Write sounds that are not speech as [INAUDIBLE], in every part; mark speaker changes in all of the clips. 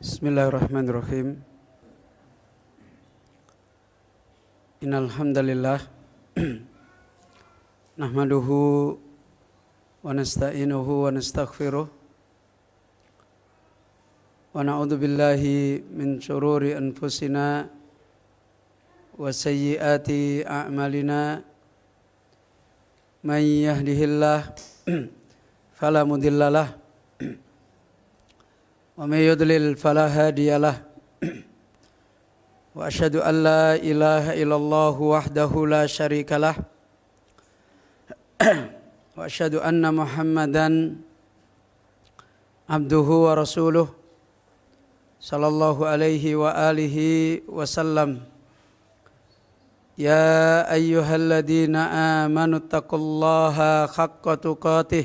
Speaker 1: Bismillahirrahmanirrahim. Innal [CLEARS THROAT] nahmaduhu wa nasta'inuhu wa nastaghfiruh wa na'udzu billahi min shururi anfusina wa sayyiati a'malina may yahdihillah [CLEARS THROAT] fala mudhillalah ومن يضلل فلا هادي له واشهد ان لا اله الا الله وحده لا شريك له واشهد ان محمدا عبده ورسوله صلى الله عليه واله وسلم يا ايها الذين امنوا اتقوا الله حق تقاته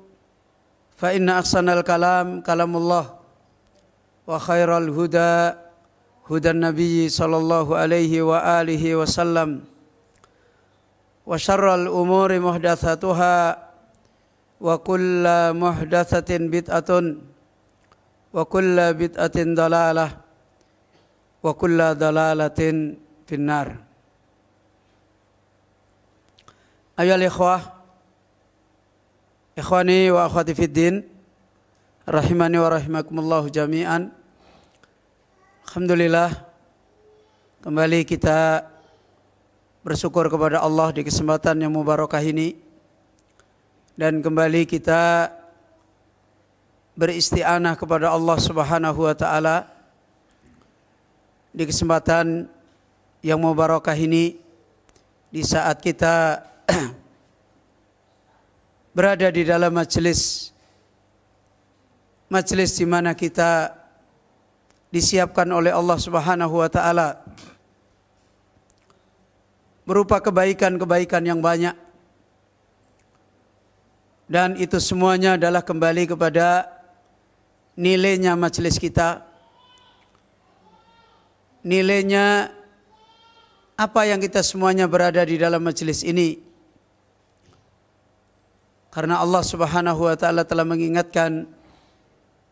Speaker 1: فإن أحسن الكلام كلام الله وخير الهدى هدى النبي صلى الله عليه وآله وسلم وشر الأمور محدثاتها وكل محدثة بدعة وكل بدعة ضلالة وكل ضلالة في النار أيها الإخوة Ikhwani wa akhwati fiddin Rahimani wa rahimakumullahu jami'an Alhamdulillah Kembali kita bersyukur kepada Allah di kesempatan yang mubarakah ini Dan kembali kita beristianah kepada Allah subhanahu wa ta'ala Di kesempatan yang mubarakah ini Di saat kita [CLEARS THROAT] berada di dalam majelis majelis di mana kita disiapkan oleh Allah Subhanahu wa taala berupa kebaikan-kebaikan yang banyak dan itu semuanya adalah kembali kepada nilainya majelis kita nilainya apa yang kita semuanya berada di dalam majelis ini karena Allah Subhanahu wa taala telah mengingatkan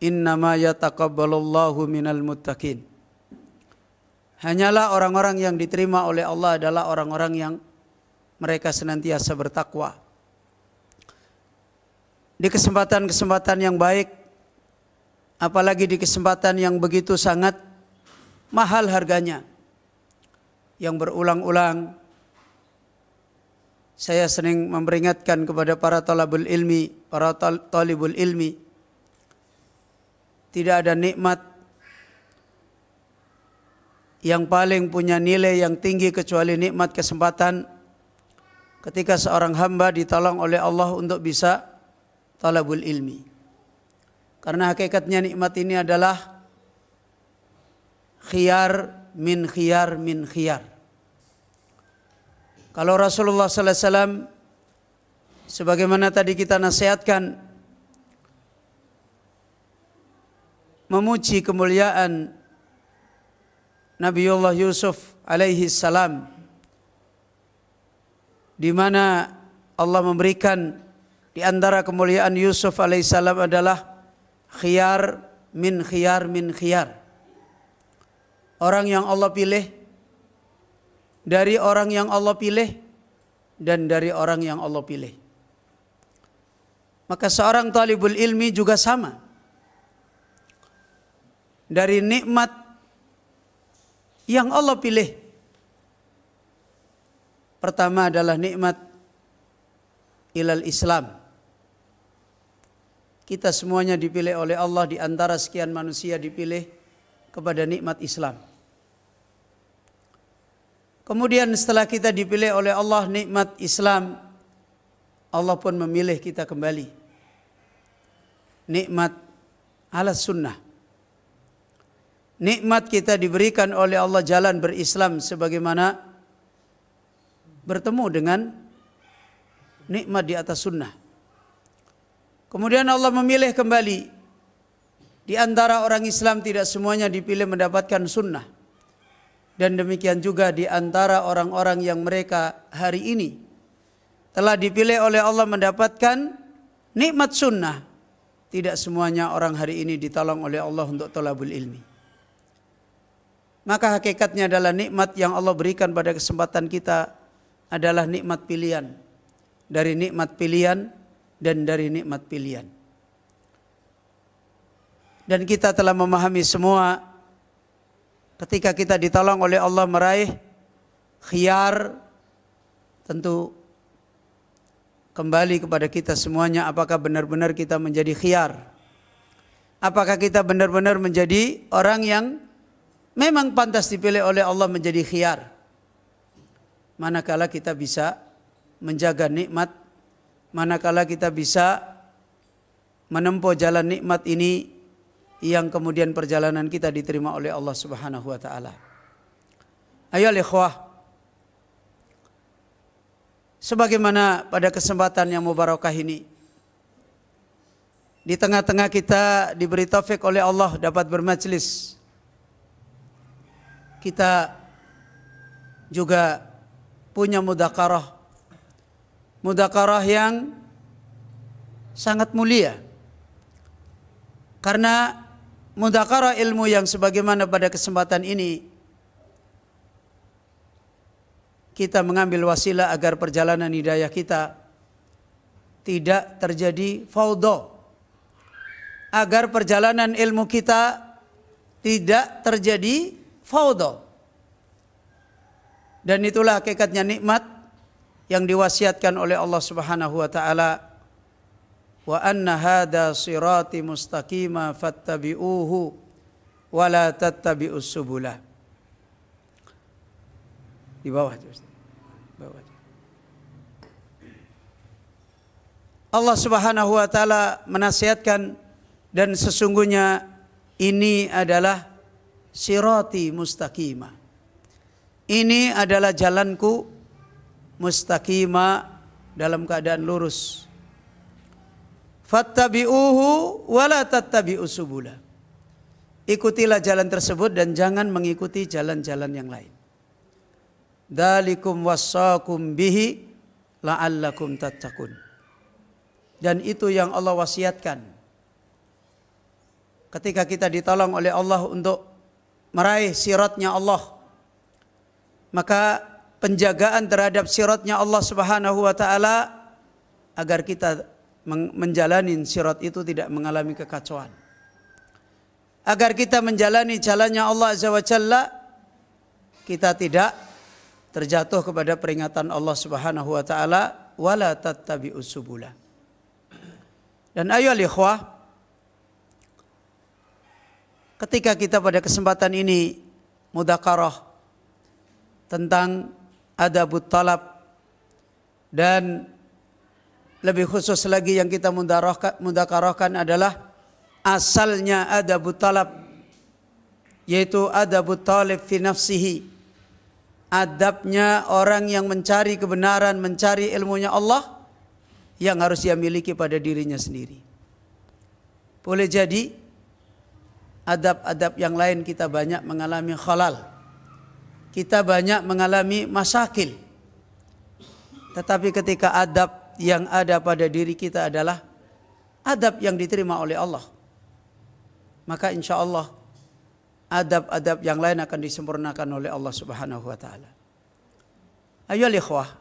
Speaker 1: innama minal muttaqin. Hanyalah orang-orang yang diterima oleh Allah adalah orang-orang yang mereka senantiasa bertakwa. Di kesempatan-kesempatan yang baik, apalagi di kesempatan yang begitu sangat mahal harganya, yang berulang-ulang, saya sering memperingatkan kepada para talabul ilmi, para talibul ilmi. Tidak ada nikmat yang paling punya nilai yang tinggi kecuali nikmat kesempatan ketika seorang hamba ditolong oleh Allah untuk bisa talabul ilmi. Karena hakikatnya nikmat ini adalah khiyar min khiyar min khiyar. Kalau Rasulullah sallallahu alaihi wasallam sebagaimana tadi kita nasihatkan memuji kemuliaan Nabi Allah Yusuf alaihi salam di mana Allah memberikan di antara kemuliaan Yusuf Alaihi Salam adalah khiyar min khiyar min khiyar. Orang yang Allah pilih dari orang yang Allah pilih dan dari orang yang Allah pilih. Maka seorang talibul ilmi juga sama. Dari nikmat yang Allah pilih. Pertama adalah nikmat ilal Islam. Kita semuanya dipilih oleh Allah di antara sekian manusia dipilih kepada nikmat Islam. Kemudian setelah kita dipilih oleh Allah nikmat Islam, Allah pun memilih kita kembali. Nikmat alat sunnah. Nikmat kita diberikan oleh Allah jalan berislam sebagaimana bertemu dengan nikmat di atas sunnah. Kemudian Allah memilih kembali di antara orang Islam tidak semuanya dipilih mendapatkan sunnah dan demikian juga di antara orang-orang yang mereka hari ini telah dipilih oleh Allah mendapatkan nikmat sunnah. Tidak semuanya orang hari ini ditolong oleh Allah untuk tolabul ilmi. Maka hakikatnya adalah nikmat yang Allah berikan pada kesempatan kita adalah nikmat pilihan. Dari nikmat pilihan dan dari nikmat pilihan. Dan kita telah memahami semua ketika kita ditolong oleh Allah meraih khiar tentu kembali kepada kita semuanya apakah benar-benar kita menjadi khiar apakah kita benar-benar menjadi orang yang memang pantas dipilih oleh Allah menjadi khiar manakala kita bisa menjaga nikmat manakala kita bisa menempuh jalan nikmat ini yang kemudian perjalanan kita diterima oleh Allah Subhanahu wa taala. Ayo ikhwah. Sebagaimana pada kesempatan yang mubarakah ini di tengah-tengah kita diberi taufik oleh Allah dapat bermajlis. Kita juga punya mudakarah. Mudakarah yang sangat mulia. Karena mudakara ilmu yang sebagaimana pada kesempatan ini kita mengambil wasilah agar perjalanan hidayah kita tidak terjadi faudo agar perjalanan ilmu kita tidak terjadi faudo dan itulah hakikatnya nikmat yang diwasiatkan oleh Allah Subhanahu wa taala wa anna hada sirati mustaqima fattabi'uhu wa la tattabi'us subulah di bawah bawah Allah Subhanahu wa taala menasihatkan dan sesungguhnya ini adalah sirati mustaqima ini adalah jalanku mustaqima dalam keadaan lurus fattabi'uhu wala tattabi'u subula. Ikutilah jalan tersebut dan jangan mengikuti jalan-jalan yang lain. Dalikum wasa'kum bihi la'allakum tattaqun. Dan itu yang Allah wasiatkan. Ketika kita ditolong oleh Allah untuk meraih siratnya Allah. Maka penjagaan terhadap siratnya Allah subhanahu wa ta'ala agar kita menjalani sirat itu tidak mengalami kekacauan. Agar kita menjalani jalannya Allah Azza wa Jalla, kita tidak terjatuh kepada peringatan Allah Subhanahu wa taala wala tattabi'us subula. Dan ayo ikhwah, ketika kita pada kesempatan ini karoh tentang adabut talab dan lebih khusus lagi yang kita mudakarahkan adalah asalnya ada talab yaitu ada talib fi nafsihi. Adabnya orang yang mencari kebenaran, mencari ilmunya Allah yang harus ia miliki pada dirinya sendiri. Boleh jadi adab-adab yang lain kita banyak mengalami khalal. Kita banyak mengalami masakil. Tetapi ketika adab yang ada pada diri kita adalah adab yang diterima oleh Allah. Maka insya Allah adab-adab yang lain akan disempurnakan oleh Allah Subhanahu wa taala. Ayo ikhwah.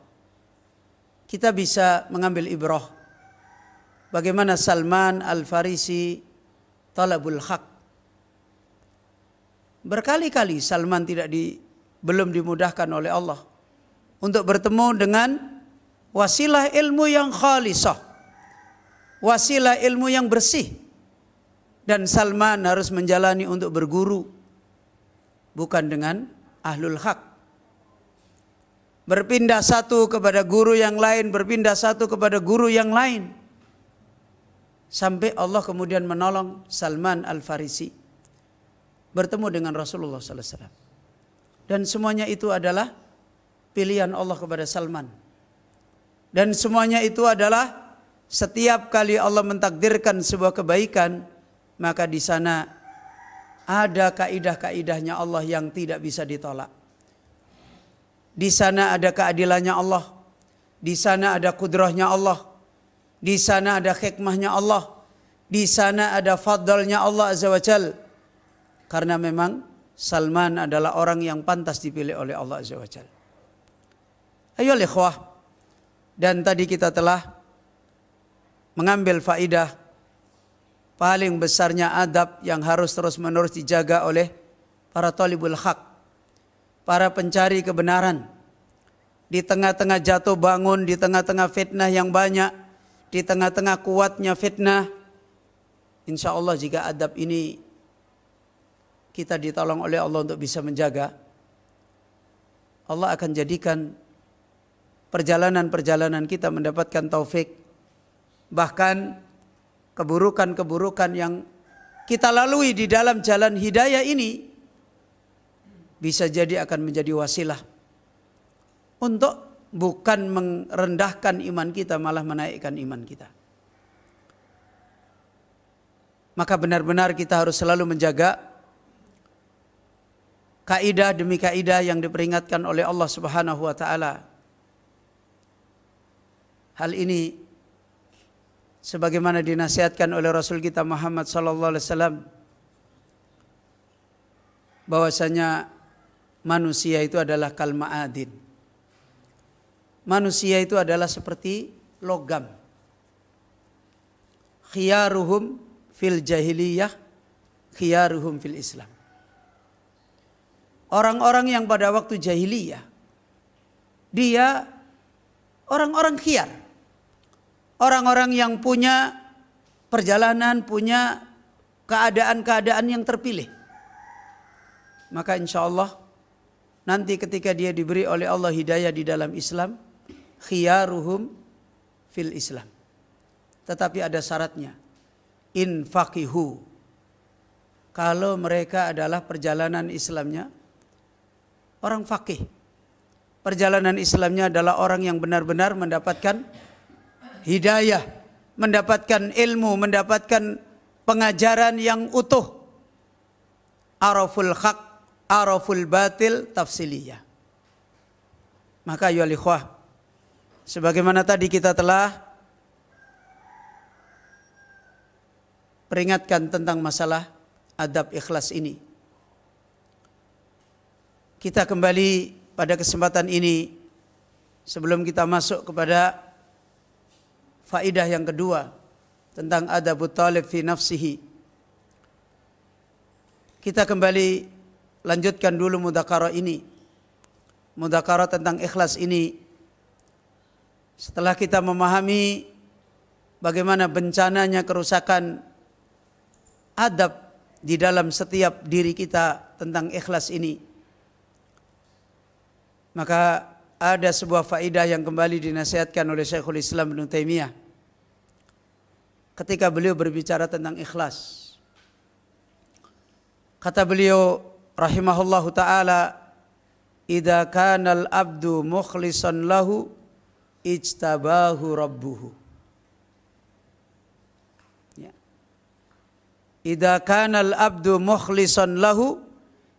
Speaker 1: Kita bisa mengambil ibrah bagaimana Salman Al-Farisi talabul Hak. Berkali-kali Salman tidak di belum dimudahkan oleh Allah untuk bertemu dengan Wasilah ilmu yang khalisah. Wasilah ilmu yang bersih. Dan Salman harus menjalani untuk berguru. Bukan dengan ahlul hak. Berpindah satu kepada guru yang lain. Berpindah satu kepada guru yang lain. Sampai Allah kemudian menolong Salman Al-Farisi. Bertemu dengan Rasulullah SAW. Dan semuanya itu adalah pilihan Allah kepada Salman. Dan semuanya itu adalah setiap kali Allah mentakdirkan sebuah kebaikan, maka di sana ada kaidah-kaidahnya Allah yang tidak bisa ditolak. Di sana ada keadilannya Allah, di sana ada kudrohnya Allah, di sana ada hikmahnya Allah, di sana ada fadlnya Allah Azza wajal. Karena memang Salman adalah orang yang pantas dipilih oleh Allah Azza wajal. Ayo ikhwah, dan tadi kita telah mengambil faidah paling besarnya adab yang harus terus-menerus dijaga oleh para talibul haq, para pencari kebenaran. Di tengah-tengah jatuh bangun, di tengah-tengah fitnah yang banyak, di tengah-tengah kuatnya fitnah, insya Allah jika adab ini kita ditolong oleh Allah untuk bisa menjaga, Allah akan jadikan perjalanan-perjalanan kita mendapatkan taufik. Bahkan keburukan-keburukan yang kita lalui di dalam jalan hidayah ini bisa jadi akan menjadi wasilah untuk bukan merendahkan iman kita malah menaikkan iman kita. Maka benar-benar kita harus selalu menjaga kaidah demi kaidah yang diperingatkan oleh Allah Subhanahu wa taala Hal ini sebagaimana dinasihatkan oleh Rasul kita Muhammad sallallahu alaihi wasallam bahwasanya manusia itu adalah kalma Manusia itu adalah seperti logam. Khiyaruhum fil jahiliyah, khiyaruhum fil Islam. Orang-orang yang pada waktu jahiliyah dia orang-orang khiyar orang-orang yang punya perjalanan, punya keadaan-keadaan yang terpilih. Maka insya Allah nanti ketika dia diberi oleh Allah hidayah di dalam Islam, khiyaruhum fil Islam. Tetapi ada syaratnya, infaqihu. Kalau mereka adalah perjalanan Islamnya, orang fakih. Perjalanan Islamnya adalah orang yang benar-benar mendapatkan hidayah, mendapatkan ilmu, mendapatkan pengajaran yang utuh. Araful hak, araful batil, tafsiliyah. Maka ya ikhwah, sebagaimana tadi kita telah peringatkan tentang masalah adab ikhlas ini. Kita kembali pada kesempatan ini sebelum kita masuk kepada faidah yang kedua tentang adabu talib fi nafsihi. Kita kembali lanjutkan dulu mudakara ini. Mudakara tentang ikhlas ini. Setelah kita memahami bagaimana bencananya kerusakan adab di dalam setiap diri kita tentang ikhlas ini. Maka ada sebuah faidah yang kembali dinasihatkan oleh Syekhul Islam bin Taimiyah ketika beliau berbicara tentang ikhlas. Kata beliau rahimahullahu taala, "Idza kana al-'abdu mukhlishan lahu ijtabahu rabbuhu." Ya. "Idza al-'abdu mukhlishan lahu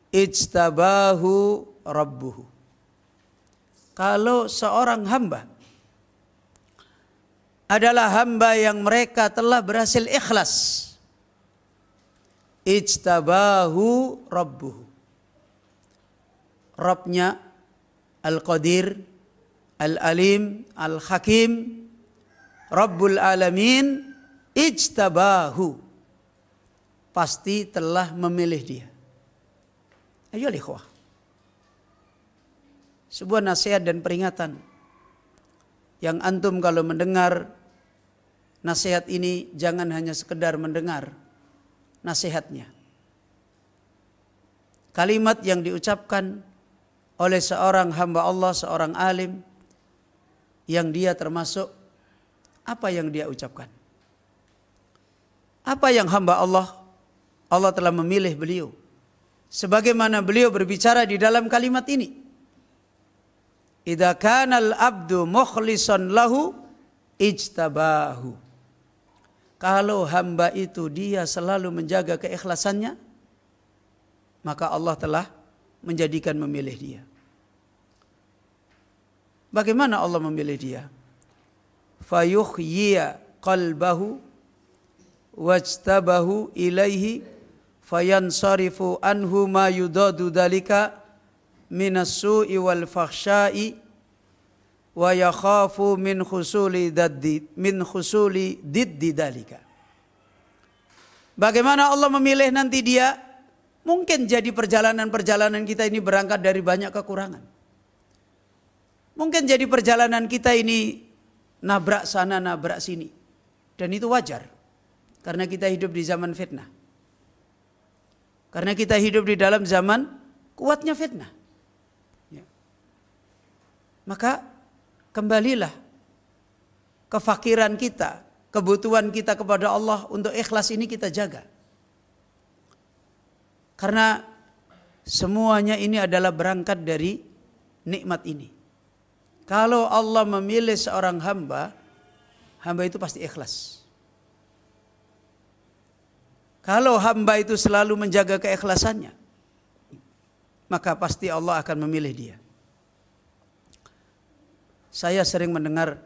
Speaker 1: ijtabahu rabbuhu." kalau seorang hamba adalah hamba yang mereka telah berhasil ikhlas. Ijtabahu Rabbuhu. Rabbnya Al-Qadir, Al-Alim, Al-Hakim, Rabbul Alamin, ijtabahu. Pasti telah memilih dia. Ayo ikhwah sebuah nasihat dan peringatan yang antum kalau mendengar nasihat ini jangan hanya sekedar mendengar nasihatnya. Kalimat yang diucapkan oleh seorang hamba Allah, seorang alim yang dia termasuk apa yang dia ucapkan. Apa yang hamba Allah Allah telah memilih beliau sebagaimana beliau berbicara di dalam kalimat ini. Idza kana al-abdu mukhlishon lahu ijtabahu. Kalau hamba itu dia selalu menjaga keikhlasannya, maka Allah telah menjadikan memilih dia. Bagaimana Allah memilih dia? Fayuhyiya qalbahu wajtabahu ilaihi fayansarifu anhu ma yudadu dalika minassu'i wal fakhsha'i wa yakhafu min khusuli daddi min khusuli diddi dalika. Bagaimana Allah memilih nanti dia? Mungkin jadi perjalanan-perjalanan kita ini berangkat dari banyak kekurangan. Mungkin jadi perjalanan kita ini nabrak sana, nabrak sini. Dan itu wajar. Karena kita hidup di zaman fitnah. Karena kita hidup di dalam zaman kuatnya fitnah. Maka kembalilah kefakiran kita, kebutuhan kita kepada Allah untuk ikhlas ini kita jaga. Karena semuanya ini adalah berangkat dari nikmat ini. Kalau Allah memilih seorang hamba, hamba itu pasti ikhlas. Kalau hamba itu selalu menjaga keikhlasannya, maka pasti Allah akan memilih dia. Saya sering mendengar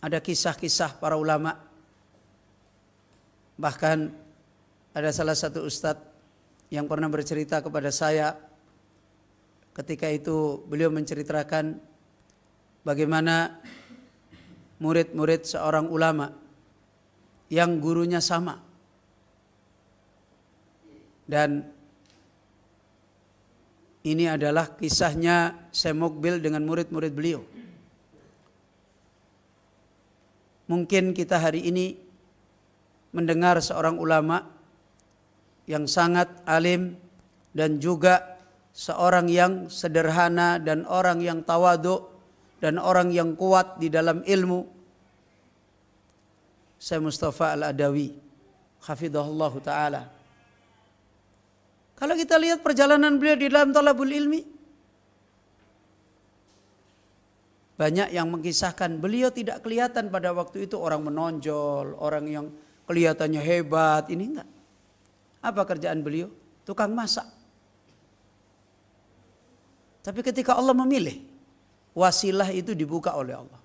Speaker 1: ada kisah-kisah para ulama. Bahkan ada salah satu ustadz yang pernah bercerita kepada saya ketika itu beliau menceritakan bagaimana murid-murid seorang ulama yang gurunya sama dan ini adalah kisahnya Semokbil dengan murid-murid beliau. Mungkin kita hari ini mendengar seorang ulama yang sangat alim dan juga seorang yang sederhana dan orang yang tawaduk dan orang yang kuat di dalam ilmu. Saya Mustafa Al-Adawi, Hafidhullah ta'ala. Kalau kita lihat perjalanan beliau di dalam talabul ilmi, banyak yang mengkisahkan beliau tidak kelihatan pada waktu itu orang menonjol, orang yang kelihatannya hebat, ini enggak. Apa kerjaan beliau? Tukang masak. Tapi ketika Allah memilih, wasilah itu dibuka oleh Allah.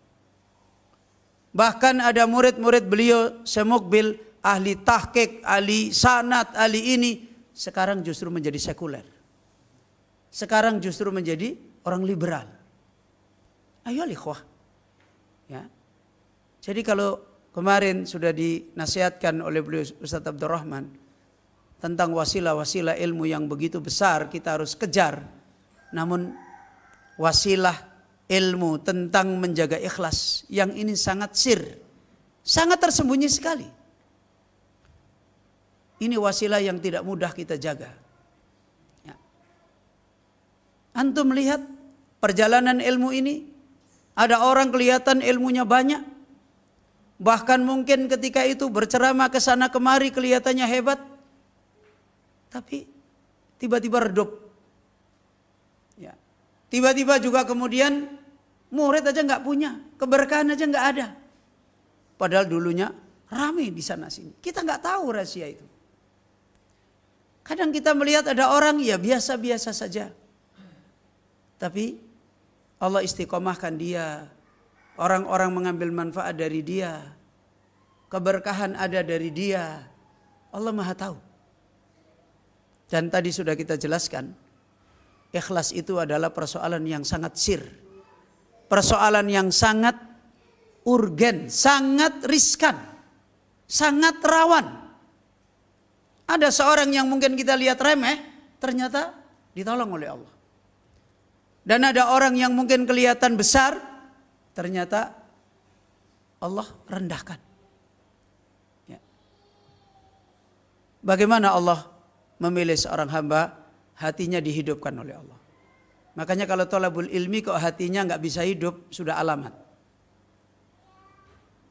Speaker 1: Bahkan ada murid-murid beliau semukbil ahli tahkik, ahli sanat, ahli ini sekarang justru menjadi sekuler. Sekarang justru menjadi orang liberal. Ayo likhwah. Ya. Jadi kalau kemarin sudah dinasihatkan oleh beliau Ustaz Abdurrahman tentang wasilah-wasilah ilmu yang begitu besar kita harus kejar. Namun wasilah ilmu tentang menjaga ikhlas yang ini sangat sir. Sangat tersembunyi sekali. Ini wasilah yang tidak mudah kita jaga. Ya. Antum melihat perjalanan ilmu ini. Ada orang kelihatan ilmunya banyak. Bahkan mungkin ketika itu berceramah ke sana kemari kelihatannya hebat. Tapi tiba-tiba redup. Ya. Tiba-tiba juga kemudian murid aja nggak punya. Keberkahan aja nggak ada. Padahal dulunya rame di sana sini. Kita nggak tahu rahasia itu. Kadang kita melihat ada orang ya biasa-biasa saja. Tapi Allah istiqomahkan dia. Orang-orang mengambil manfaat dari dia. Keberkahan ada dari dia. Allah maha tahu. Dan tadi sudah kita jelaskan. Ikhlas itu adalah persoalan yang sangat sir. Persoalan yang sangat urgen, sangat riskan, sangat rawan. Ada seorang yang mungkin kita lihat remeh, ternyata ditolong oleh Allah. Dan ada orang yang mungkin kelihatan besar, ternyata Allah rendahkan. Ya. Bagaimana Allah memilih seorang hamba hatinya dihidupkan oleh Allah. Makanya kalau tolabul ilmi kok hatinya nggak bisa hidup sudah alamat.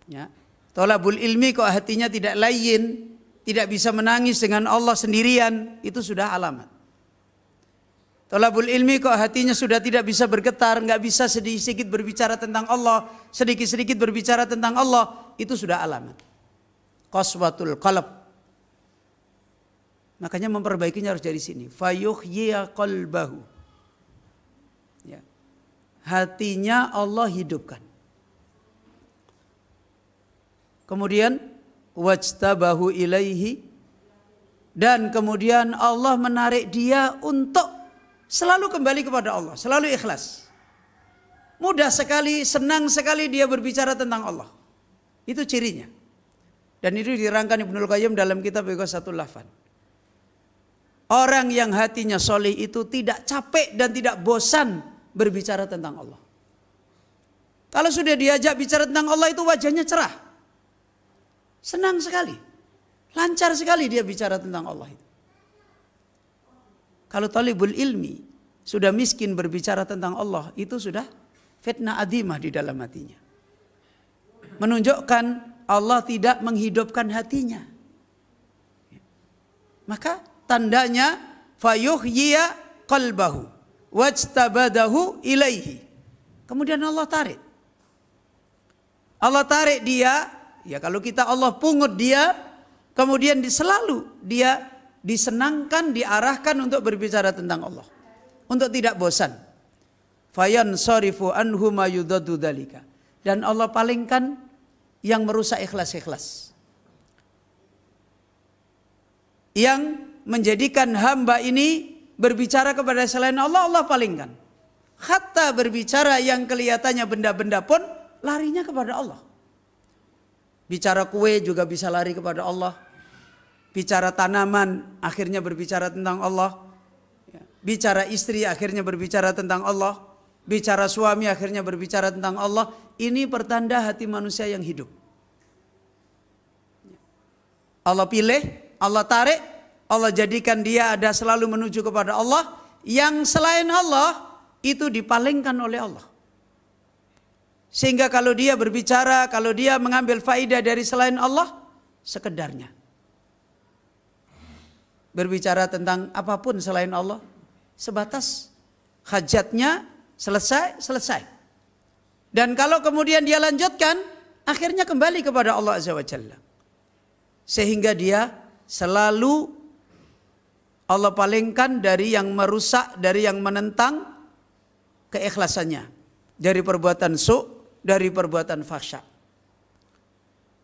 Speaker 1: Ya. Tolabul ilmi kok hatinya tidak lain tidak bisa menangis dengan Allah sendirian, itu sudah alamat. Tolabul ilmi kok hatinya sudah tidak bisa bergetar, nggak bisa sedikit sedikit berbicara tentang Allah, sedikit-sedikit berbicara tentang Allah, itu sudah alamat. Qaswatul qalb. Makanya memperbaikinya harus dari sini. Fayuhyiya qalbahu. Ya. Hatinya Allah hidupkan. Kemudian wajtabahu ilaihi dan kemudian Allah menarik dia untuk selalu kembali kepada Allah, selalu ikhlas. Mudah sekali, senang sekali dia berbicara tentang Allah. Itu cirinya. Dan itu dirangkan Ibnul Qayyim dalam kitab satu Lafan. Orang yang hatinya solih itu tidak capek dan tidak bosan berbicara tentang Allah. Kalau sudah diajak bicara tentang Allah itu wajahnya cerah. Senang sekali. Lancar sekali dia bicara tentang Allah itu. Kalau talibul ilmi sudah miskin berbicara tentang Allah, itu sudah fitnah adimah di dalam hatinya. Menunjukkan Allah tidak menghidupkan hatinya. Maka tandanya fayuhyiya qalbahu wajtabadahu ilaihi. Kemudian Allah tarik. Allah tarik dia Ya kalau kita Allah pungut dia, kemudian selalu dia disenangkan, diarahkan untuk berbicara tentang Allah. Untuk tidak bosan. Fayan sorifu anhu mayudadu dalika. Dan Allah palingkan yang merusak ikhlas-ikhlas. Yang menjadikan hamba ini berbicara kepada selain Allah, Allah palingkan. Hatta berbicara yang kelihatannya benda-benda pun larinya kepada Allah. Bicara kue juga bisa lari kepada Allah. Bicara tanaman akhirnya berbicara tentang Allah. Ya. Bicara istri akhirnya berbicara tentang Allah. Bicara suami akhirnya berbicara tentang Allah. Ini pertanda hati manusia yang hidup. Ya. Allah pilih, Allah tarik, Allah jadikan dia ada selalu menuju kepada Allah. Yang selain Allah itu dipalingkan oleh Allah. Sehingga kalau dia berbicara, kalau dia mengambil faidah dari selain Allah, sekedarnya. Berbicara tentang apapun selain Allah, sebatas hajatnya selesai, selesai. Dan kalau kemudian dia lanjutkan, akhirnya kembali kepada Allah Azza wa Jalla. Sehingga dia selalu Allah palingkan dari yang merusak, dari yang menentang keikhlasannya. Dari perbuatan su, dari perbuatan fahsya.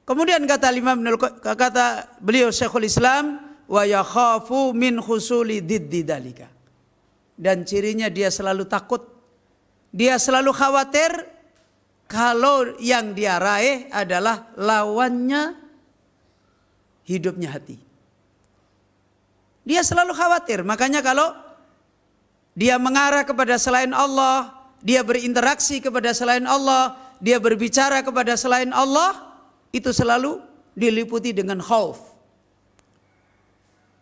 Speaker 1: Kemudian kata Imam kata beliau Syekhul Islam wa yakhafu min husuli diddi dalika. Dan cirinya dia selalu takut. Dia selalu khawatir kalau yang dia raih adalah lawannya hidupnya hati. Dia selalu khawatir. Makanya kalau dia mengarah kepada selain Allah, dia berinteraksi kepada selain Allah, dia berbicara kepada selain Allah, itu selalu diliputi dengan khauf.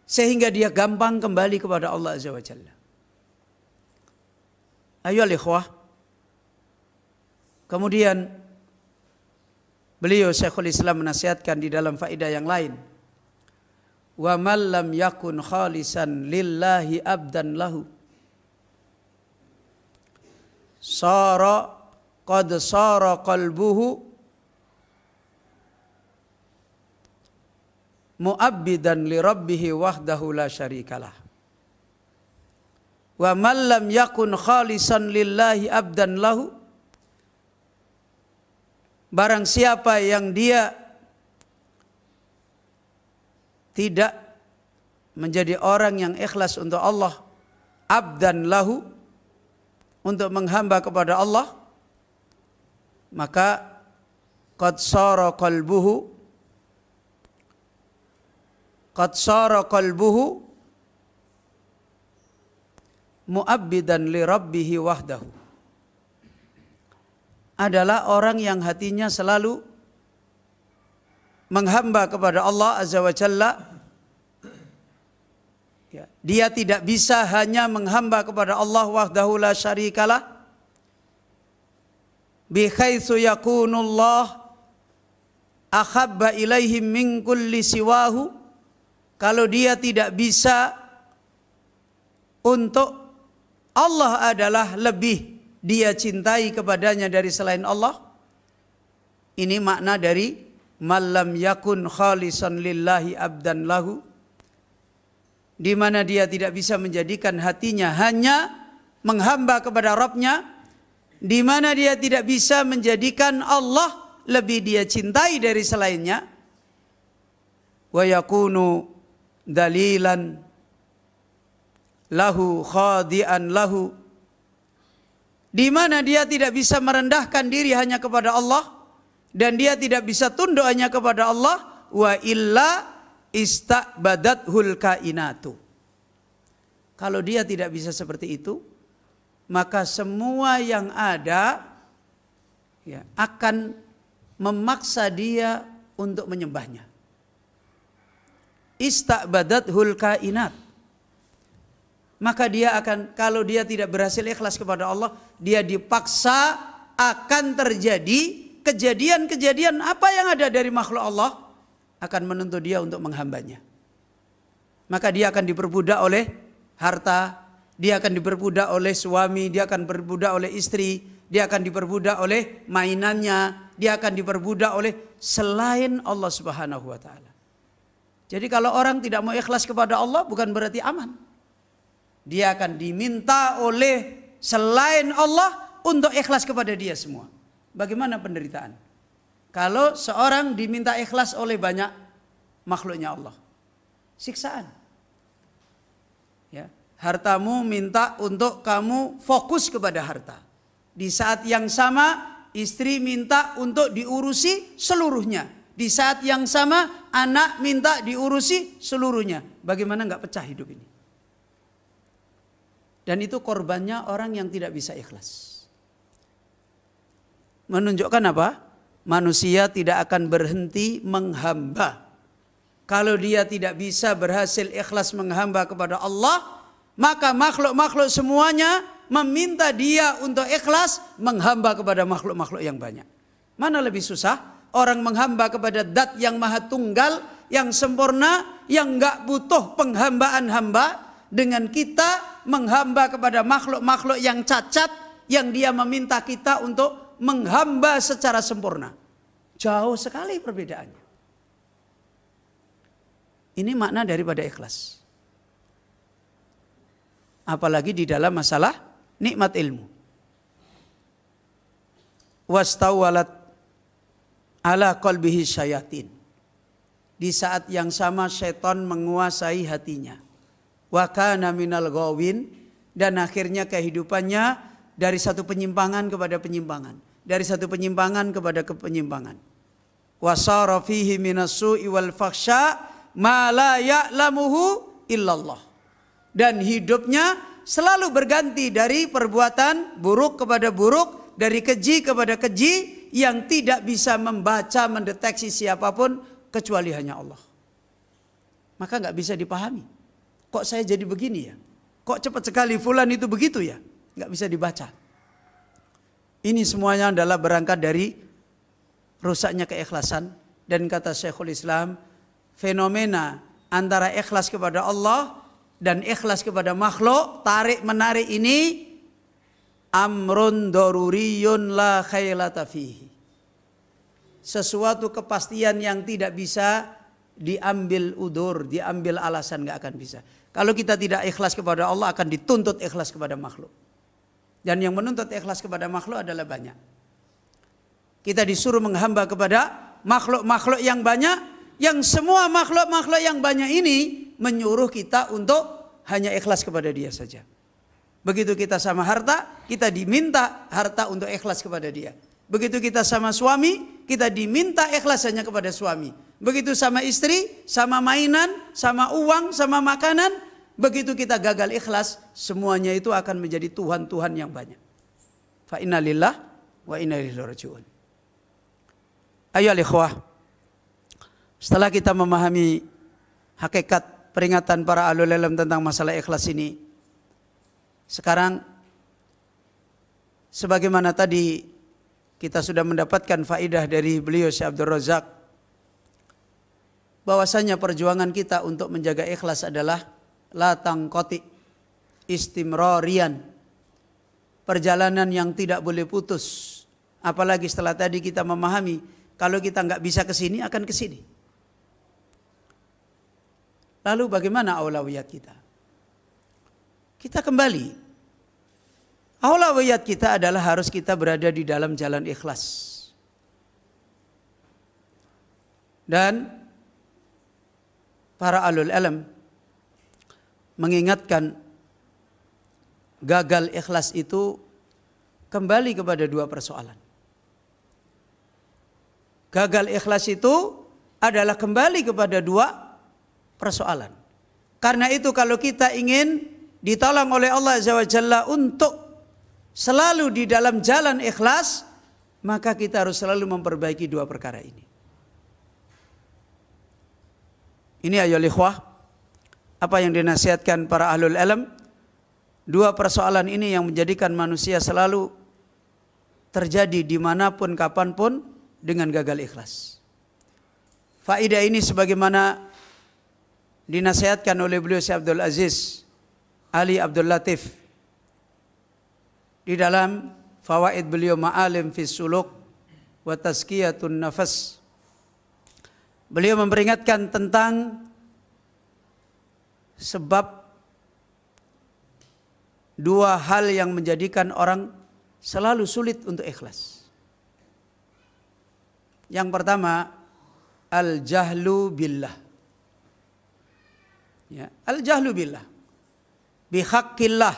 Speaker 1: Sehingga dia gampang kembali kepada Allah Azza wa Jalla. Ayo ikhwah. Kemudian beliau Syekhul Islam menasihatkan di dalam faedah yang lain. Wa man lam yakun khalisan lillahi abdan lahu. Sara qad sara qalbuhu mu'abbidan li rabbih wahdahu la syarikalah wa man lam yakun khalisan lillahi abdan lahu barang siapa yang dia tidak menjadi orang yang ikhlas untuk Allah abdan lahu untuk menghamba kepada Allah maka qad sara qalbuhu qad sara qalbuhu muabbidan li rabbih wahdahu adalah orang yang hatinya selalu menghamba kepada Allah azza wa jalla ya, dia tidak bisa hanya menghamba kepada Allah wahdahu la syarikalah bihaitsu yakunullah ahabba ilaihim min kulli siwahu kalau dia tidak bisa untuk Allah adalah lebih dia cintai kepadanya dari selain Allah ini makna dari malam yakun khalisan lillahi abdan lahu di mana dia tidak bisa menjadikan hatinya hanya menghamba kepada Rabbnya di mana dia tidak bisa menjadikan Allah lebih dia cintai dari selainnya wa yakunu dalilan lahu khadian lahu di mana dia tidak bisa merendahkan diri hanya kepada Allah dan dia tidak bisa tunduk hanya kepada Allah wa illa istabadathul kainatu kalau dia tidak bisa seperti itu maka semua yang ada ya, akan memaksa dia untuk menyembahnya. Istabadat hulka inat. Maka dia akan, kalau dia tidak berhasil ikhlas kepada Allah, dia dipaksa akan terjadi kejadian-kejadian apa yang ada dari makhluk Allah akan menuntut dia untuk menghambanya. Maka dia akan diperbudak oleh harta dia akan diperbudak oleh suami, dia akan diperbudak oleh istri, dia akan diperbudak oleh mainannya, dia akan diperbudak oleh selain Allah Subhanahu wa taala. Jadi kalau orang tidak mau ikhlas kepada Allah bukan berarti aman. Dia akan diminta oleh selain Allah untuk ikhlas kepada dia semua. Bagaimana penderitaan? Kalau seorang diminta ikhlas oleh banyak makhluknya Allah. Siksaan. Hartamu minta untuk kamu fokus kepada harta. Di saat yang sama istri minta untuk diurusi seluruhnya. Di saat yang sama anak minta diurusi seluruhnya. Bagaimana nggak pecah hidup ini? Dan itu korbannya orang yang tidak bisa ikhlas. Menunjukkan apa? Manusia tidak akan berhenti menghamba. Kalau dia tidak bisa berhasil ikhlas menghamba kepada Allah, maka makhluk-makhluk semuanya meminta dia untuk ikhlas menghamba kepada makhluk-makhluk yang banyak. Mana lebih susah? Orang menghamba kepada dat yang maha tunggal, yang sempurna, yang enggak butuh penghambaan hamba, dengan kita menghamba kepada makhluk-makhluk yang cacat, yang dia meminta kita untuk menghamba secara sempurna. Jauh sekali perbedaannya. Ini makna daripada ikhlas apalagi di dalam masalah nikmat ilmu. Wastawalat ala qalbihi syayatin. Di saat yang sama setan menguasai hatinya. Wa kana minal gawin dan akhirnya kehidupannya dari satu penyimpangan kepada penyimpangan, dari satu penyimpangan kepada penyimpangan. Wasara fihi minas su'i wal fakhsya ma la ya'lamuhu illallah dan hidupnya selalu berganti dari perbuatan buruk kepada buruk, dari keji kepada keji yang tidak bisa membaca mendeteksi siapapun kecuali hanya Allah. Maka nggak bisa dipahami. Kok saya jadi begini ya? Kok cepat sekali fulan itu begitu ya? Nggak bisa dibaca. Ini semuanya adalah berangkat dari rusaknya keikhlasan dan kata Syekhul Islam fenomena antara ikhlas kepada Allah dan ikhlas kepada makhluk tarik menarik ini amrun daruriyun la khailata fihi sesuatu kepastian yang tidak bisa diambil udur, diambil alasan nggak akan bisa. Kalau kita tidak ikhlas kepada Allah akan dituntut ikhlas kepada makhluk. Dan yang menuntut ikhlas kepada makhluk adalah banyak. Kita disuruh menghamba kepada makhluk-makhluk yang banyak yang semua makhluk-makhluk yang banyak ini menyuruh kita untuk hanya ikhlas kepada dia saja. Begitu kita sama harta, kita diminta harta untuk ikhlas kepada dia. Begitu kita sama suami, kita diminta ikhlas hanya kepada suami. Begitu sama istri, sama mainan, sama uang, sama makanan, begitu kita gagal ikhlas, semuanya itu akan menjadi Tuhan-Tuhan yang banyak. Fa'inna lillah wa inna lillahi raji'un. Ayo ikhwah. Setelah kita memahami hakikat peringatan para alul ilm tentang masalah ikhlas ini, sekarang sebagaimana tadi kita sudah mendapatkan faidah dari beliau Syekh Abdul Razak bahwasanya perjuangan kita untuk menjaga ikhlas adalah latang koti istimrorian perjalanan yang tidak boleh putus apalagi setelah tadi kita memahami kalau kita nggak bisa ke sini akan ke sini Lalu bagaimana aulawiyat kita? Kita kembali. Aulawiyat kita adalah harus kita berada di dalam jalan ikhlas. Dan para alul alam mengingatkan gagal ikhlas itu kembali kepada dua persoalan. Gagal ikhlas itu adalah kembali kepada dua persoalan. Karena itu kalau kita ingin ditolong oleh Allah Azza wa Jalla untuk selalu di dalam jalan ikhlas, maka kita harus selalu memperbaiki dua perkara ini. Ini ayo ikhwah, apa yang dinasihatkan para ahlul ilm, dua persoalan ini yang menjadikan manusia selalu terjadi dimanapun kapanpun dengan gagal ikhlas. Faidah ini sebagaimana dinasehatkan oleh beliau Syekh Abdul Aziz Ali Abdul Latif di dalam fawaid beliau Ma'alim fi Suluk wa Tazkiyatun Nafas beliau memperingatkan tentang sebab dua hal yang menjadikan orang selalu sulit untuk ikhlas yang pertama al jahlu billah ya al jahlu billah haqqillah